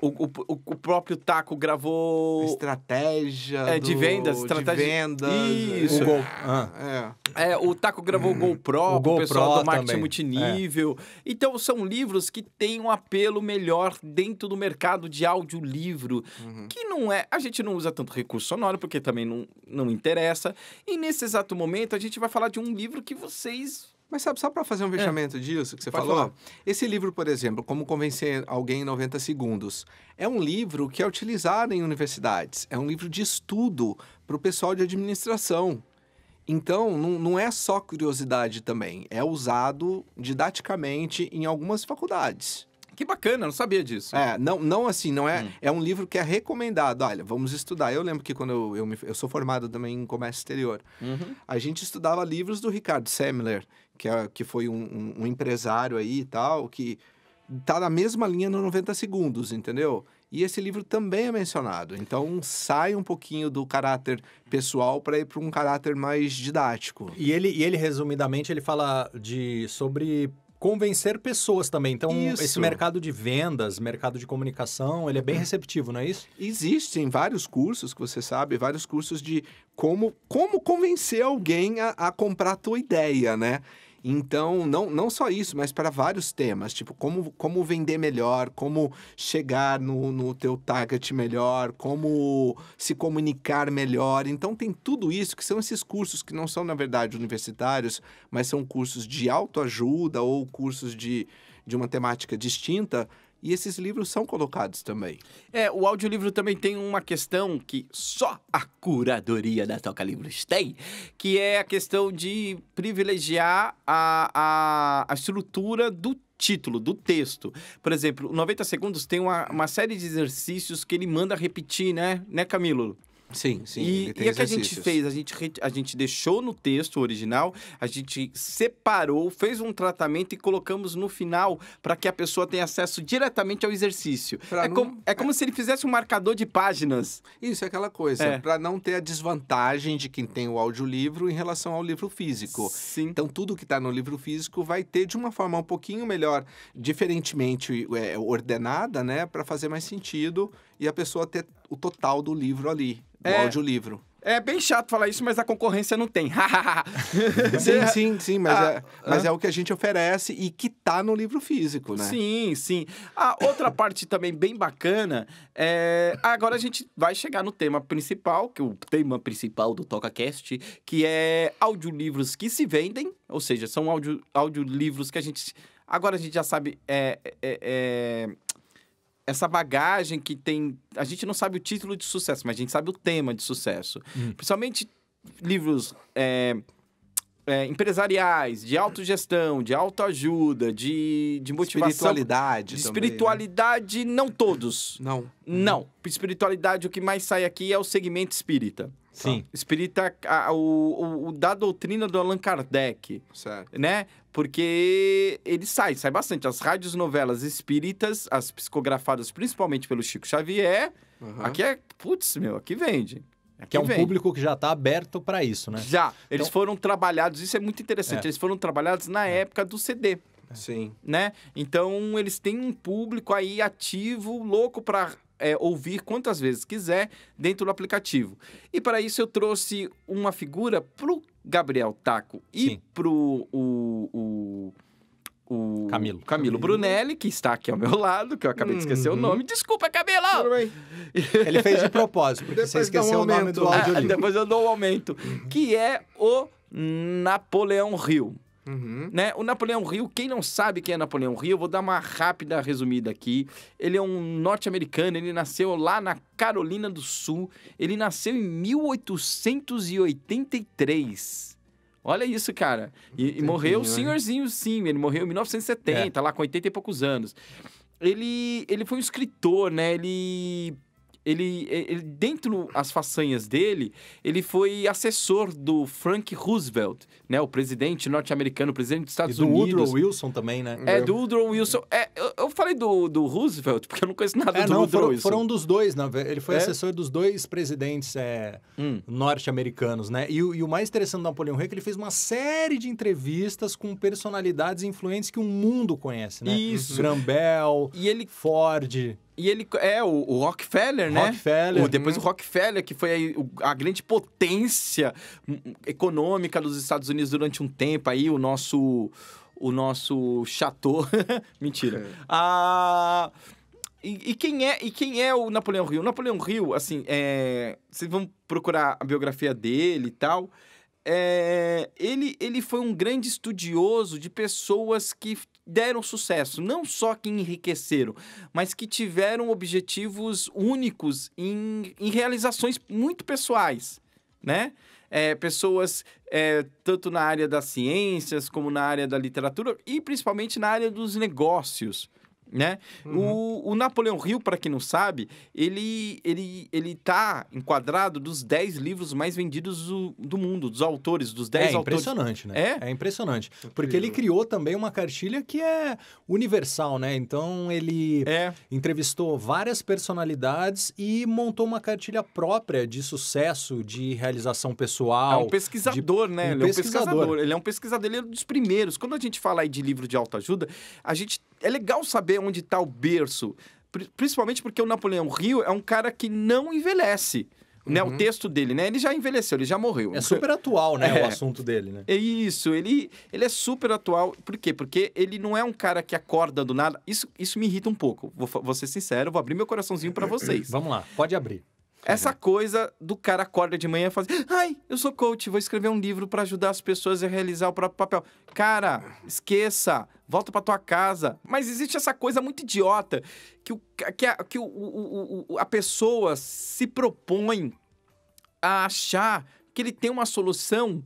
o, o, o próprio Taco gravou. Estratégia. É, de vendas, do... estratégia. De vendas. Isso. O, Go... ah. é. É, o Taco gravou hum. GoPro, o GoPro, uhum. o pessoal Pro do marketing também. multinível. É. Então, são livros que têm um apelo melhor dentro do mercado de audiolivro, uhum. que não é. A gente não usa tanto recurso sonoro, porque também não, não interessa. E nesse exato momento, a gente vai falar de um livro que vocês mas sabe, só para fazer um é. fechamento é. disso que você Pode falou, falar. esse livro, por exemplo, Como Convencer Alguém em 90 Segundos, é um livro que é utilizado em universidades, é um livro de estudo para o pessoal de administração. Então, não, não é só curiosidade também, é usado didaticamente em algumas faculdades. Que bacana, não sabia disso. É, não, não assim, não é. Hum. É um livro que é recomendado. Olha, vamos estudar. Eu lembro que quando eu, eu, me, eu sou formado também em comércio exterior, uhum. a gente estudava livros do Ricardo Semler, que, é, que foi um, um, um empresário aí e tal, que tá na mesma linha no 90 segundos, entendeu? E esse livro também é mencionado. Então sai um pouquinho do caráter pessoal para ir para um caráter mais didático. E ele, e ele resumidamente ele fala de sobre convencer pessoas também. Então, isso. esse mercado de vendas, mercado de comunicação, ele é bem uhum. receptivo, não é isso? Existem vários cursos que você sabe, vários cursos de como, como convencer alguém a, a comprar a tua ideia, né? Então, não, não só isso, mas para vários temas, tipo como, como vender melhor, como chegar no, no teu target melhor, como se comunicar melhor. Então, tem tudo isso que são esses cursos que não são, na verdade, universitários, mas são cursos de autoajuda ou cursos de, de uma temática distinta e esses livros são colocados também. É, o audiolivro também tem uma questão que só a curadoria da Toca Livros tem, que é a questão de privilegiar a, a, a estrutura do título, do texto. Por exemplo, 90 Segundos tem uma, uma série de exercícios que ele manda repetir, né? Né, Camilo? Sim, sim. E, e é que a gente fez? A gente, a gente deixou no texto original, a gente separou, fez um tratamento e colocamos no final para que a pessoa tenha acesso diretamente ao exercício. é, não... com, é, é. como é... se ele fizesse um marcador de páginas. Isso, é aquela coisa. É. Para não ter a desvantagem de quem tem o audiolivro em relação ao livro físico. Sim. Então, tudo que está no livro físico vai ter, de uma forma um pouquinho melhor, diferentemente é, ordenada, né? Para fazer mais sentido e a pessoa ter o total do livro ali, do é. audiolivro. É bem chato falar isso, mas a concorrência não tem. *laughs* sim, sim, sim, mas, ah, é, mas ah. é o que a gente oferece e que tá no livro físico, né? Sim, sim. A outra *laughs* parte também bem bacana é. Agora a gente vai chegar no tema principal, que é o tema principal do TocaCast, que é audiolivros que se vendem, ou seja, são audio, audiolivros que a gente. Agora a gente já sabe. é, é, é essa bagagem que tem. A gente não sabe o título de sucesso, mas a gente sabe o tema de sucesso. Hum. Principalmente livros. É, é, empresariais, de autogestão, de autoajuda, de, de motivação. Espiritualidade. De também, né? espiritualidade, né? não todos. Não. Não. Espiritualidade, o que mais sai aqui é o segmento espírita. Sim. Tá? Espírita, a, o, o, da doutrina do Allan Kardec. Certo. Né? Porque ele sai, sai bastante. As rádios novelas espíritas, as psicografadas principalmente pelo Chico Xavier. Uhum. Aqui é, putz, meu, aqui vende que, é que, é um vem. público que já está aberto para isso, né? Já. Eles então... foram trabalhados, isso é muito interessante, é. eles foram trabalhados na é. época do CD. É. Sim. Né? Então, eles têm um público aí ativo, louco para é, ouvir quantas vezes quiser dentro do aplicativo. E para isso eu trouxe uma figura pro Gabriel Taco e para pro o o Camilo. Camilo uhum. Brunelli, que está aqui ao meu lado, que eu acabei de esquecer uhum. o nome. Desculpa, Camilo! Tudo bem. *laughs* Ele fez de propósito, porque depois você esqueceu um o nome do áudio. Ah, *laughs* depois eu dou um aumento. Uhum. Que é o Napoleão Rio. Uhum. Né? O Napoleão Rio, quem não sabe quem é Napoleão Rio, eu vou dar uma rápida resumida aqui. Ele é um norte-americano, ele nasceu lá na Carolina do Sul, ele nasceu em 1883. Olha isso, cara. E, e morreu o né? senhorzinho, sim. Ele morreu em 1970, é. lá com 80 e poucos anos. Ele, ele foi um escritor, né? Ele ele, ele, dentro as façanhas dele, ele foi assessor do Frank Roosevelt, né, o presidente norte-americano, presidente dos Estados e do Unidos. do Woodrow Wilson também, né? É, do Woodrow Wilson. É, eu, eu falei do, do Roosevelt porque eu não conheço nada é, do não, Woodrow foram, Wilson. Foram dos dois, né? Ele foi é? assessor dos dois presidentes é, hum. norte-americanos, né? E, e, o mais interessante do Napoleão Hill é que ele fez uma série de entrevistas com personalidades influentes que o mundo conhece, né? Isso. Graham Bell, e ele... Ford... E ele é o, o Rockefeller, né? Rockefeller. O, depois hum. o Rockefeller, que foi a, a grande potência hum, hum, econômica dos Estados Unidos durante um tempo aí, o nosso o nosso chateau. *laughs* Mentira. É. Ah, e, e, quem é, e quem é o Napoleão Rio? O Napoleão Rio, assim, é, vocês vão procurar a biografia dele e tal. É, ele, ele foi um grande estudioso de pessoas que deram sucesso, não só que enriqueceram, mas que tiveram objetivos únicos em, em realizações muito pessoais, né? É, pessoas é, tanto na área das ciências como na área da literatura e principalmente na área dos negócios né? Uhum. O, o Napoleão Hill, para quem não sabe, ele ele ele tá enquadrado dos 10 livros mais vendidos do, do mundo, dos autores, dos 10 é autores. É impressionante, né? É, é impressionante, porque ele criou também uma cartilha que é universal, né? Então ele é. entrevistou várias personalidades e montou uma cartilha própria de sucesso, de realização pessoal. É um pesquisador, de... né? Um ele pesquisador. é um pesquisador. Ele é um pesquisador, ele é um dos primeiros. Quando a gente fala aí de livro de autoajuda, a gente é legal saber onde está o berço. Principalmente porque o Napoleão Rio é um cara que não envelhece. Uhum. Né, o uhum. texto dele, né? Ele já envelheceu, ele já morreu. É super atual, né? É. O assunto dele, né? É isso, ele, ele é super atual. Por quê? Porque ele não é um cara que acorda do nada. Isso, isso me irrita um pouco. Vou, vou ser sincero, vou abrir meu coraçãozinho para *clears throat* vocês. Vamos lá, pode abrir. Essa uhum. coisa do cara acorda de manhã e fala: assim, Ai, eu sou coach, vou escrever um livro para ajudar as pessoas a realizar o próprio papel. Cara, esqueça, volta para tua casa. Mas existe essa coisa muito idiota que, o, que, a, que o, o, a pessoa se propõe a achar que ele tem uma solução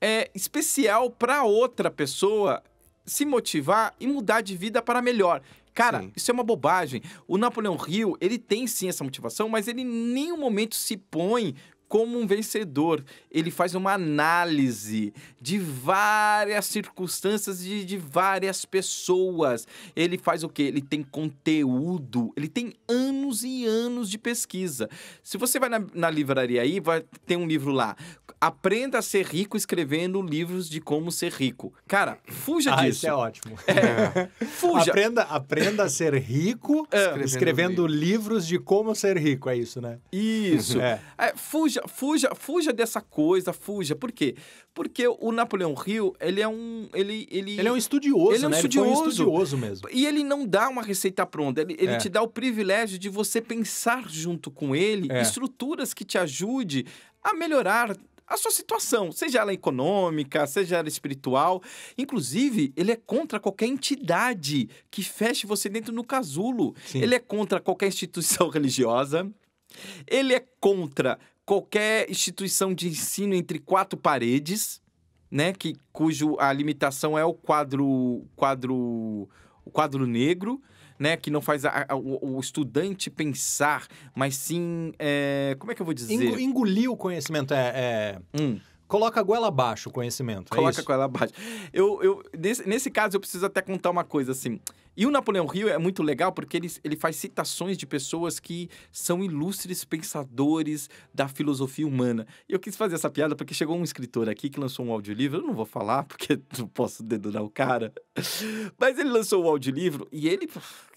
é, especial para outra pessoa se motivar e mudar de vida para melhor. Cara, sim. isso é uma bobagem. O Napoleão Hill, ele tem sim essa motivação, mas ele em nenhum momento se põe como um vencedor. Ele faz uma análise de várias circunstâncias de, de várias pessoas. Ele faz o que? Ele tem conteúdo, ele tem anos e anos de pesquisa. Se você vai na, na livraria aí, vai ter um livro lá. Aprenda a ser rico escrevendo livros de como ser rico. Cara, fuja ah, disso. Isso é ótimo. É. *laughs* Fuja. Aprenda, aprenda a ser rico *laughs* é. escrevendo, escrevendo livros de como ser rico, é isso, né? Isso. É. é. fuja, fuja, fuja dessa coisa, fuja. Por quê? Porque o Napoleão Hill, ele é um, ele, ele, ele é um estudioso, ele é um, né? estudioso. Ele um estudioso mesmo. E ele não dá uma receita pronta. Ele, ele é. te dá o privilégio de você pensar junto com ele estruturas que te ajude a melhorar a sua situação, seja ela econômica, seja ela espiritual. Inclusive, ele é contra qualquer entidade que feche você dentro no casulo. Sim. Ele é contra qualquer instituição *laughs* religiosa. Ele é contra qualquer instituição de ensino entre quatro paredes, né, que cujo a limitação é o quadro quadro o quadro negro né? Que não faz a, a, o, o, estudante pensar, mas sim. É, como é que eu vou dizer? engolir o conhecimento. É. é... Hum. Coloca a goela abaixo o conhecimento. É coloca é a goela abaixo. Eu, eu, nesse, nesse caso, eu preciso até contar uma coisa assim. E o Napoleão Rio é muito legal porque ele, ele faz citações de pessoas que são ilustres pensadores da filosofia humana. Eu quis fazer essa piada porque chegou um escritor aqui que lançou um audiolivro. Eu não vou falar porque *laughs* não posso dedurar o cara. Mas ele lançou um audiolivro e ele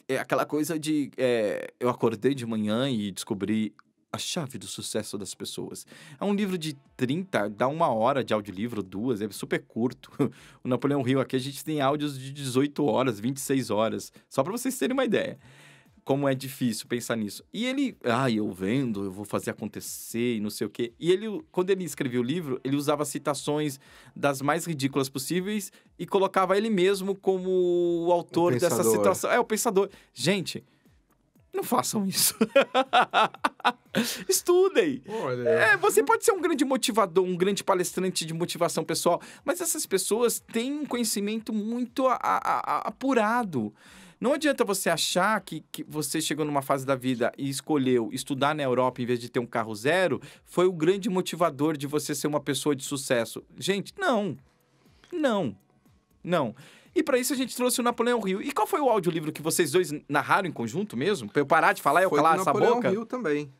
é aquela coisa de é, eu acordei de manhã e descobri a chave do sucesso das pessoas. É um livro de 30, dá uma hora de audiolivro, duas, é super curto. *laughs* O Napoleão Rio aqui a gente tem áudios de 18 horas, 26 horas, só para vocês terem uma ideia como é difícil pensar nisso. E ele, ah, eu vendo, eu vou fazer acontecer e não sei o quê. E ele, quando ele escrevia o livro, ele usava citações das mais ridículas possíveis e colocava ele mesmo como o autor o dessa citação. É, o pensador. Gente, não façam isso. *laughs* Estudem. Olha. É, você pode ser um grande motivador, um grande palestrante de motivação pessoal, mas essas pessoas têm um conhecimento muito a, a, a, apurado. Não adianta você achar que, que você chegou numa fase da vida e escolheu estudar na Europa em vez de ter um carro zero, foi o grande motivador de você ser uma pessoa de sucesso. Gente, não. Não. Não. E para isso a gente trouxe o Napoleão Rio. E qual foi o audiolivro que vocês dois narraram em conjunto mesmo? Para eu parar de falar e eu foi calar essa Napoleão boca? Rio também.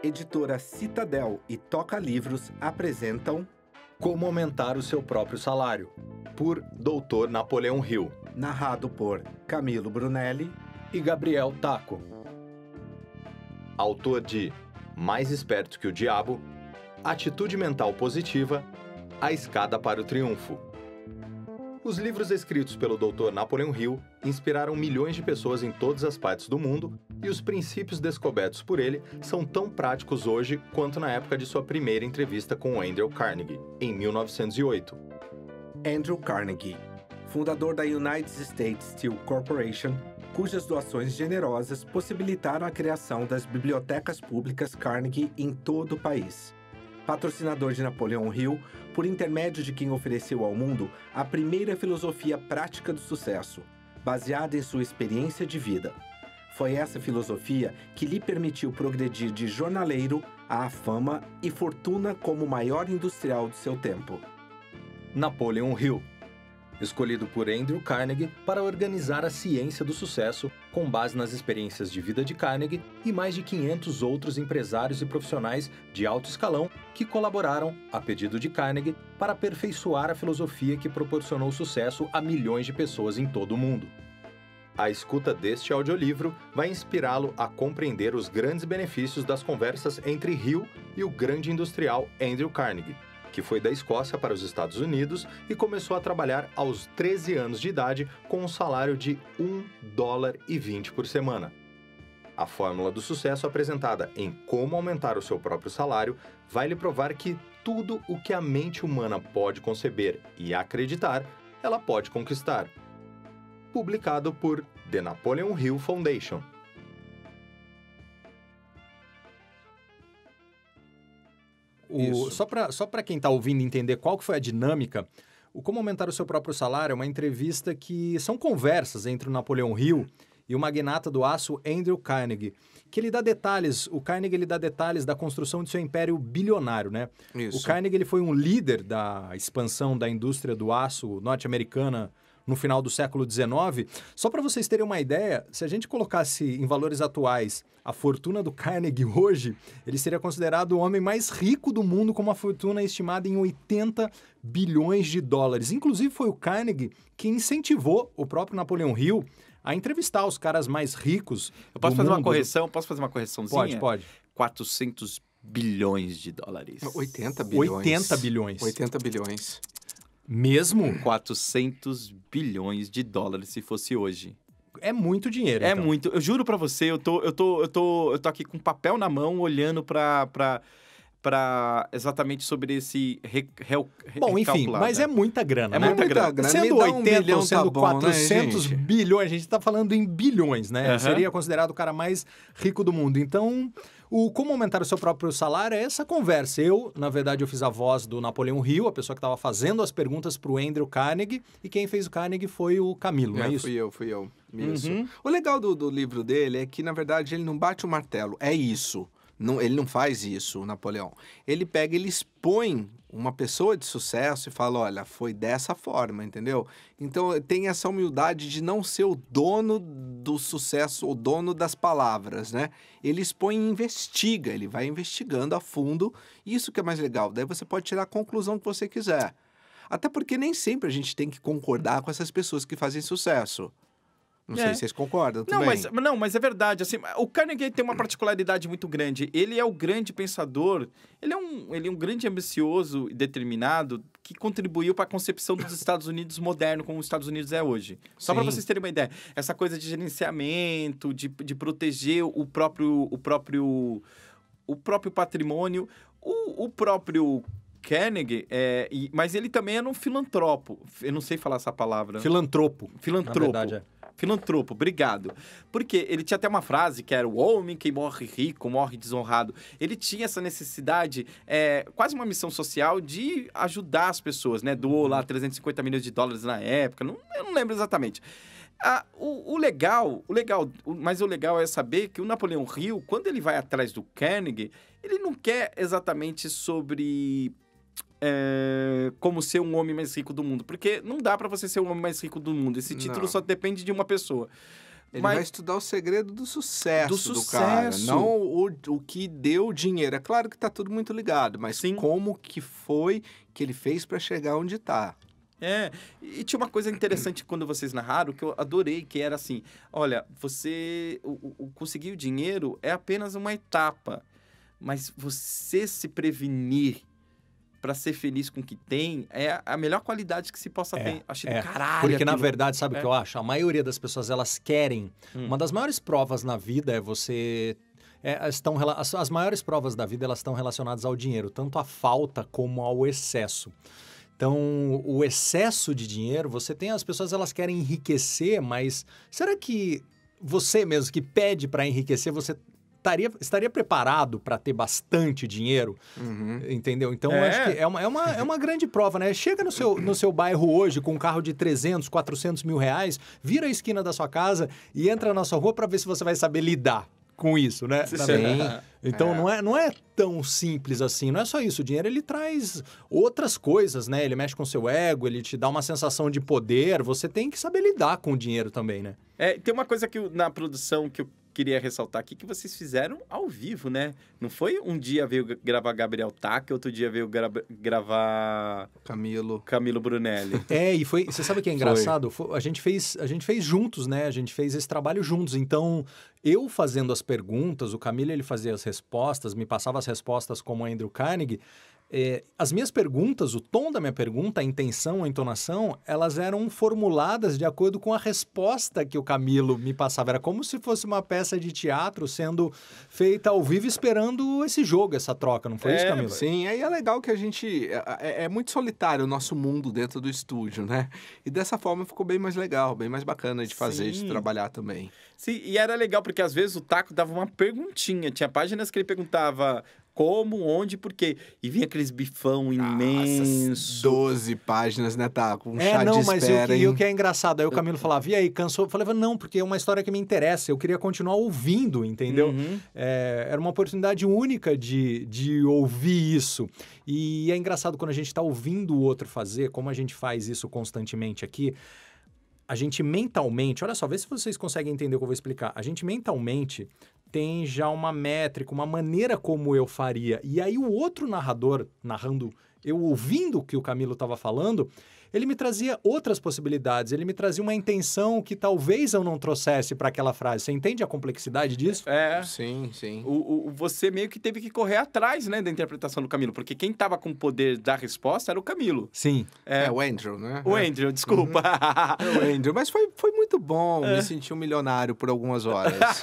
Editora Citadel e Toca Livros apresentam Como aumentar o seu próprio salário, por Doutor Napoleão Rio narrado por Camilo Brunelli e Gabriel Taco. Autor de Mais Esperto que o Diabo, Atitude Mental Positiva, A Escada para o Triunfo. Os livros escritos pelo Dr. Napoleon Hill inspiraram milhões de pessoas em todas as partes do mundo e os princípios descobertos por ele são tão práticos hoje quanto na época de sua primeira entrevista com Andrew Carnegie, em 1908. Andrew Carnegie fundador da United States Steel Corporation, cujas doações generosas possibilitaram a criação das bibliotecas públicas Carnegie em todo o país. Patrocinador de Napoleão Hill, por intermédio de quem ofereceu ao mundo a primeira filosofia prática do sucesso, baseada em sua experiência de vida. Foi essa filosofia que lhe permitiu progredir de jornaleiro à fama e fortuna como o maior industrial do seu tempo. Napoleão Hill escolhido por Andrew Carnegie para organizar a ciência do sucesso com base nas experiências de vida de Carnegie e mais de 500 outros empresários e profissionais de alto escalão que colaboraram, a pedido de Carnegie, para aperfeiçoar a filosofia que proporcionou sucesso a milhões de pessoas em todo o mundo. A escuta deste audiolivro vai inspirá-lo a compreender os grandes benefícios das conversas entre Hill e o grande industrial Andrew Carnegie que foi da Escócia para os Estados Unidos e começou a trabalhar aos 13 anos de idade com um salário de 1 dólar e 20 por semana. A fórmula do sucesso apresentada em Como Aumentar o Seu Próprio Salário vai lhe provar que tudo o que a mente humana pode conceber e acreditar, ela pode conquistar. Publicado por The Napoleon Hill Foundation. O, Só para só para quem está ouvindo entender qual que foi a dinâmica, o Como Aumentar o Seu Próprio Salário é uma entrevista que são conversas entre o Napoleão Hill e o magnata do aço Andrew Carnegie, que ele dá detalhes, o Carnegie ele dá detalhes da construção de seu império bilionário, né? Isso. O Carnegie ele foi um líder da expansão da indústria do aço norte-americana no final do século XIX. Só para vocês terem uma ideia, se a gente colocasse em valores atuais a fortuna do Carnegie hoje, ele seria considerado o homem mais rico do mundo, com uma fortuna estimada em 80 bilhões de dólares. Inclusive, foi o Carnegie que incentivou o próprio Napoleão Hill a entrevistar os caras mais ricos. Eu posso fazer mundo. uma correção? Posso fazer uma correçãozinha? Pode, pode. 400 bilhões de dólares. 80 bilhões. 80 bilhões. 80 bilhões. Mesmo? 400 bilhões de dólares se fosse hoje. É muito dinheiro. É então. muito. Eu juro para você, eu tô, eu tô, eu tô, eu tô aqui com papel na mão, olhando para pra, pra exatamente sobre esse re, Bom, enfim, mas né? é muita grana. É né? muita, é muita grana. grana. Sendo um 80 tá sendo tá bom, 400 né, bilhões, a gente está falando em bilhões, né? Uhum. Seria considerado o cara mais rico do mundo. Então, o como aumentar o seu próprio salário é essa conversa. Eu, na verdade, eu fiz a voz do Napoleão Rio, a pessoa que estava fazendo as perguntas para o Andrew Carnegie, e quem fez o Carnegie foi o Camilo, não é, é isso? Fui eu, fui eu. Uhum. Isso. Uhum. O legal do, do livro dele é que, na verdade, ele não bate o martelo. É isso. Não, ele não faz isso, Napoleão. Ele pega, ele expõe uma pessoa de sucesso e fala: olha, foi dessa forma, entendeu? Então eh, tem essa humildade de não ser o dono do sucesso, o dono das palavras, né? Ele expõe e investiga, ele vai investigando a fundo. Isso que é mais legal. Daí você pode tirar a conclusão que você quiser. Até porque nem sempre a gente tem que concordar com essas pessoas que fazem sucesso. Não é. sei se vocês concordam não, também. Mas, não, mas é verdade. Assim, o Carnegie tem uma particularidade muito grande. Ele é o grande pensador, ele é um, ele é um grande ambicioso e determinado que contribuiu para a concepção dos Estados Unidos moderno, como os Estados Unidos é hoje. Só para vocês terem uma ideia. Essa coisa de gerenciamento, de, de proteger o próprio, o próprio, o próprio patrimônio, o, o próprio Carnegie. é, e, mas ele também era um filantropo. Eu não sei falar essa palavra. Filantropo. Filantropo. Na verdade, é. Filantropo, obrigado. Porque ele tinha até uma frase que era: o homem que morre rico morre desonrado. Ele tinha essa necessidade, é, quase uma missão social, de ajudar as pessoas, né? Doou lá 350 uhum. milhões de dólares na época, não, eu não lembro exatamente. Ah, o, o, legal, o legal, o, mas o legal é saber que o Napoleão Hill, quando ele vai atrás do Carnegie, ele não quer exatamente sobre é, como ser um homem mais rico do mundo. Porque não dá para você ser o homem mais rico do mundo. Esse título não. só depende de uma pessoa. Ele Mas, vai estudar o segredo do sucesso do, sucesso. do cara, não o, o que deu dinheiro. É claro que tá tudo muito ligado, mas Sim. como que foi que ele fez para chegar onde tá. É, e tinha uma coisa interessante quando vocês narraram que eu adorei, que era assim: olha, você o, o, conseguir o dinheiro é apenas uma etapa, mas você se prevenir para ser feliz com o que tem, é a melhor qualidade que se possa é, ter. Acho é. do caralho. Porque, aquilo... na verdade, sabe o é. que eu acho? A maioria das pessoas, elas querem. Hum. Uma das maiores provas na vida é você é, estão, as, as, maiores provas da vida elas estão relacionadas ao dinheiro, tanto à falta como ao excesso. Então, o excesso de dinheiro, você tem as pessoas elas querem enriquecer, mas será que você mesmo que pede para enriquecer, você estaria, estaria preparado para ter bastante dinheiro, uhum. entendeu? Então, é. acho que é uma, é, uma, é uma grande prova, né? Chega no seu, no seu bairro hoje com um carro de 300, 400 mil reais, vira a esquina da sua casa e entra na sua rua para ver se você vai saber lidar com isso, né? Também. Então é. não, é, não é tão simples assim. Não é só isso. O dinheiro ele traz outras coisas, né? Ele mexe com o seu ego, ele te dá uma sensação de poder. Você tem que saber lidar com o dinheiro também, né? É, tem uma coisa que na produção que eu queria ressaltar aqui que vocês fizeram ao vivo, né? Não foi um dia veio gravar Gabriel Tac, outro dia veio gra gravar Camilo Camilo Brunelli. *laughs* É, e foi, você sabe o que é engraçado? Foi. Foi, a gente fez, a gente fez juntos, né? A gente fez esse trabalho juntos. Então, eu fazendo as perguntas, o Camilo ele fazia as respostas, me passava as respostas como Andrew Carnegie. É, as minhas perguntas, o tom da minha pergunta, a intenção, a entonação, elas eram formuladas de acordo com a resposta que o Camilo me passava. Era como se fosse uma peça de teatro sendo feita ao vivo, esperando esse jogo, essa troca, não foi é, isso, Camilo? Sim, aí é legal que a gente. É, é, é, muito solitário o nosso mundo dentro do estúdio, né? E dessa forma ficou bem mais legal, bem mais bacana de fazer, sim. de trabalhar também. Sim, e era legal porque às vezes o Taco dava uma perguntinha. Tinha páginas que ele perguntava como, onde, por quê. E vinha aqueles bifão imenso. 12 páginas, né, tá? Com um é, chá não, de mas espera, e o que é engraçado, aí o Camilo falava, ah, e aí, cansou? Eu falava, não, porque é uma história que me interessa, eu queria continuar ouvindo, entendeu? Uhum. É, era uma oportunidade única de, de ouvir isso. E é engraçado quando a gente está ouvindo o outro fazer, como a gente faz isso constantemente aqui, a gente mentalmente, olha só, vê se vocês conseguem entender o que eu vou explicar. A gente mentalmente tem já uma métrica, uma maneira como eu faria. E aí o outro narrador narrando, eu ouvindo o que o Camilo estava falando, ele me trazia outras possibilidades, ele me trazia uma intenção que talvez eu não trouxesse para aquela frase. Você entende a complexidade disso? É. Sim, sim. O, o, você meio que teve que correr atrás, né, da interpretação do Camilo, porque quem estava com o poder da resposta era o Camilo. Sim. É, é o Andrew, né? O é. Andrew, desculpa. Uhum. É o Andrew, mas foi, foi muito bom. É. Me senti um milionário por algumas horas. *laughs*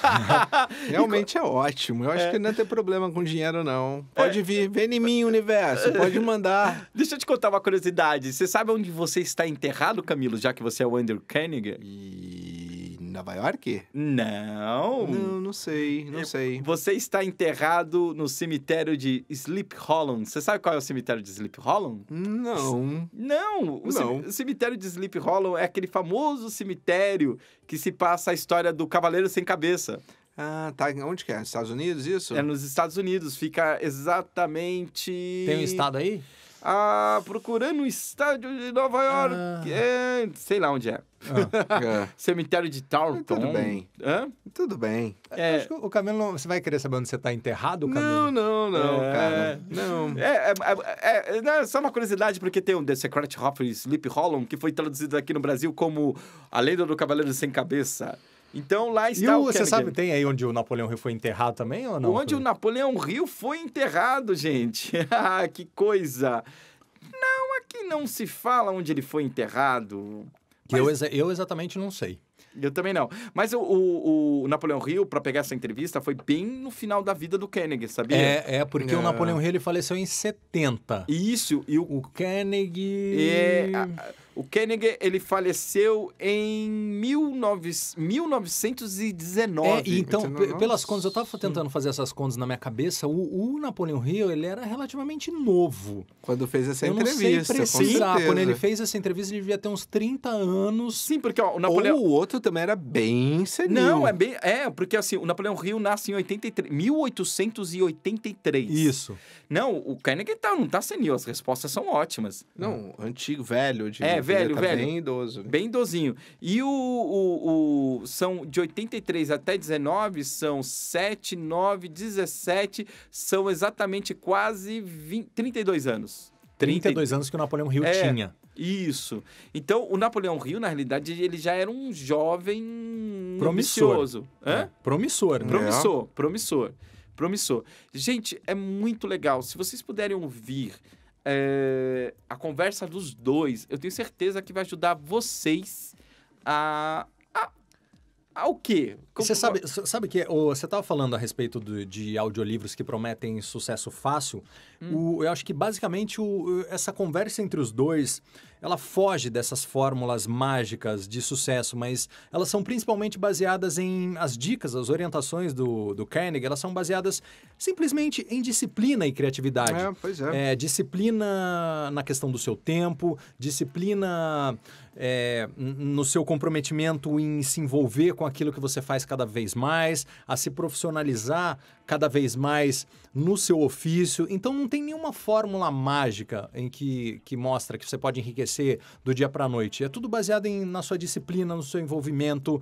Realmente é ótimo. Eu acho é. que não tem problema com dinheiro, não. É. Pode vir, vem em mim, universo. Pode mandar. Deixa eu te contar uma curiosidade. Você sabe onde você você está enterrado, Camilo, já que você é o Andrew Koenig? E Nova York? Não. Não, não sei, não é, sei. Você está enterrado no cemitério de Sleep Hollow. Você sabe qual é o cemitério de Sleep Hollow? Não. Não. O não. cemitério de Sleep Hollow é aquele famoso cemitério que se passa a história do Cavaleiro Sem Cabeça. Ah, tá. Onde que é? Estados Unidos, isso? É nos Estados Unidos. Fica exatamente. Tem um estado aí? Ah, procurando o estádio de Nova York. Ah. É, sei lá onde é. Ah. *laughs* É. Cemitério de Tarleton. Tudo bem. Hã? Tudo bem. É... Acho que o Camilo Você vai querer saber onde você está enterrado, Camilo? Não, não, não, é... cara. Não. É, é, é, é, só uma curiosidade, porque tem um The Secret Hopper Sleep Hollow, que foi traduzido aqui no Brasil como A Lenda do Cavaleiro Sem Cabeça. Então lá está e o, o Você é sabe, tem aí onde o Napoleão Rio foi enterrado também ou não? Onde o Napoleão Rio foi enterrado, gente. *laughs* ah, que coisa! Não, aqui não se fala onde ele foi enterrado. Mas... Eu, exa eu exatamente não sei. Eu também não. Mas o, o, o Napoleão Rio, para pegar essa entrevista, foi bem no final da vida do Kennedy, sabia? É, é porque é. o Napoleão Rio ele faleceu em 70. Isso, e o... o Kennedy... É... A... O Kennedy, ele faleceu em 19, 1919. É, então, pelas contas, eu estava tentando fazer essas contas na minha cabeça, o, o Napoleão Hill, ele era relativamente novo. Quando fez essa eu entrevista, não sei precisar. Quando ele fez essa entrevista, ele devia ter uns 30 anos. Sim, porque ó, o Napoleão... Ou o outro também era bem senil. Não, é bem... É, porque assim, o Napoleão Hill nasce em 83, 1883. Isso. Não, o Kennedy tá, não tá senil, as respostas são ótimas. Não, antigo, velho. De... É, velho, tá velho. Bem idoso. Né? Bem idosinho. E o, o, o, São de 83 até 19, são 7, 9, 17, são exatamente quase 20, 32 anos. 32 anos que o Napoleão Rio é, tinha. Isso. Então, o Napoleão Rio, na realidade, ele já era um jovem promissor. É. Promissor, né? Promissor, promissor, promissor. Gente, é muito legal. Se vocês puderem ouvir é, a conversa dos dois, eu tenho certeza que vai ajudar vocês a. a, o quê? Como... Você sabe, sabe que você estava falando a respeito do, de audiolivros que prometem sucesso fácil. Hum. O, eu acho que basicamente o, essa conversa entre os dois ela foge dessas fórmulas mágicas de sucesso, mas elas são principalmente baseadas em as dicas, as orientações do, do Carnegie, elas são baseadas simplesmente em disciplina e criatividade. É, pois é. é disciplina na questão do seu tempo, disciplina é, no seu comprometimento em se envolver com aquilo que você faz cada vez mais, a se profissionalizar cada vez mais no seu ofício. Então não tem nenhuma fórmula mágica em que, que mostra que você pode enriquecer crescer do dia para a noite. É tudo baseado em, na sua disciplina, no seu envolvimento,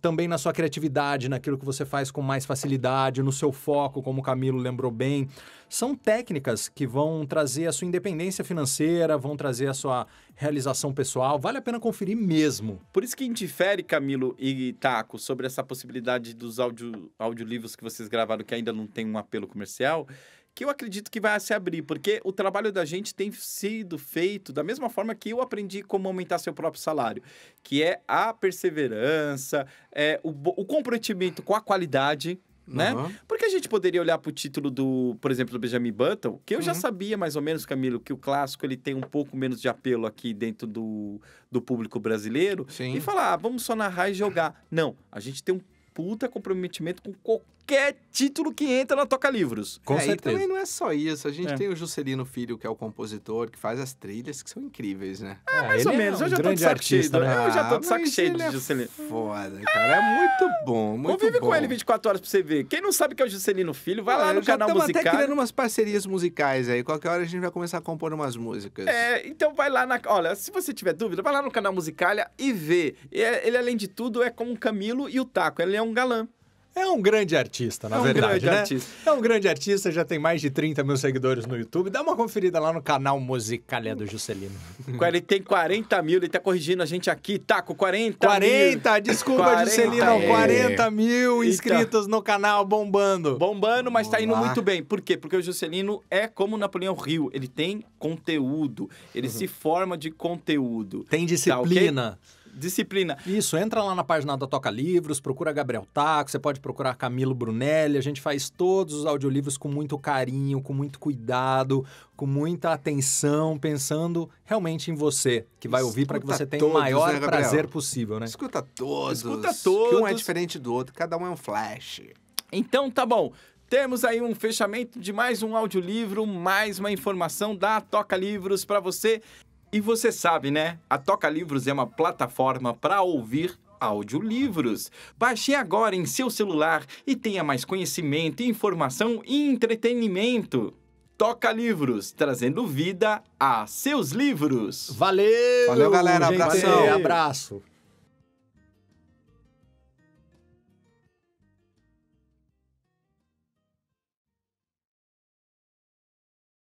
também na sua criatividade, naquilo que você faz com mais facilidade, no seu foco, como o Camilo lembrou bem. São técnicas que vão trazer a sua independência financeira, vão trazer a sua realização pessoal. Vale a pena conferir mesmo. Por isso que indifere, Camilo e Taco, sobre essa possibilidade dos audio, audiolivros que vocês gravaram que ainda não tem um apelo comercial que eu acredito que vai se abrir, porque o trabalho da gente tem sido feito da mesma forma que eu aprendi como aumentar seu próprio salário, que é a perseverança, é o, o comprometimento com a qualidade, né? Uhum. Porque a gente poderia olhar para o título do, por exemplo, do Benjamin Button, que eu uhum. já sabia mais ou menos, Camilo, que o clássico ele tem um pouco menos de apelo aqui dentro do, do público brasileiro, Sim. e falar, ah, vamos só narrar e jogar. Não, a gente tem um puta comprometimento com qualquer qualquer título que entra na Toca Livros. Com é, certeza. E também não é só isso. A gente é. tem o Juscelino Filho, que é o compositor, que faz as trilhas, que são incríveis, né? É, é mais ou é menos. É um eu já tô de saco artista, cheio. Né? Eu já tô de ah, saco cheio de é Juscelino. Foda, cara. É muito bom, muito Convive bom. com ele 24 horas pra você ver. Quem não sabe que é o Juscelino Filho, vai ah, lá no canal musical. Estamos até criando umas parcerias musicais aí. Qualquer hora a gente vai começar a compor umas músicas. É, então vai lá na... Olha, se você tiver dúvida, vai lá no canal Musicalia e vê. Ele, além de tudo, é como o Camilo e o Taco. Ele é um galã. É um grande artista, na é um verdade. Grande né? artista. É um grande artista, já tem mais de 30 mil seguidores no YouTube. Dá uma conferida lá no canal Musicalia do Juscelino. Ele tem 40 mil, ele tá corrigindo a gente aqui, tá com 40 40, mil. desculpa, 40, Juscelino, é. 40 mil inscritos Eita. no canal, bombando. Bombando, mas Vamos tá indo lá. muito bem. Por quê? Porque o Juscelino é como o Napoleão Rio, ele tem conteúdo, ele uhum. se forma de conteúdo. Tem disciplina. Tá, okay? Disciplina. Isso, entra lá na página da Toca Livros, procura Gabriel Taco, você pode procurar Camilo Brunelli, a gente faz todos os audiolivros com muito carinho, com muito cuidado, com muita atenção, pensando realmente em você, que vai ouvir para que você tenha o né, maior né, prazer possível, né? Escuta todos. Escuta todos. Que um é diferente do outro, cada um é um flash. Então tá bom. Temos aí um fechamento de mais um audiolivro, mais uma informação da Toca Livros para você. E você sabe, né? A Toca Livros é uma plataforma para ouvir audiolivros. Baixe agora em seu celular e tenha mais conhecimento, informação e entretenimento. Toca Livros, trazendo vida a seus livros. Valeu! Valeu, galera. Abração. abraço.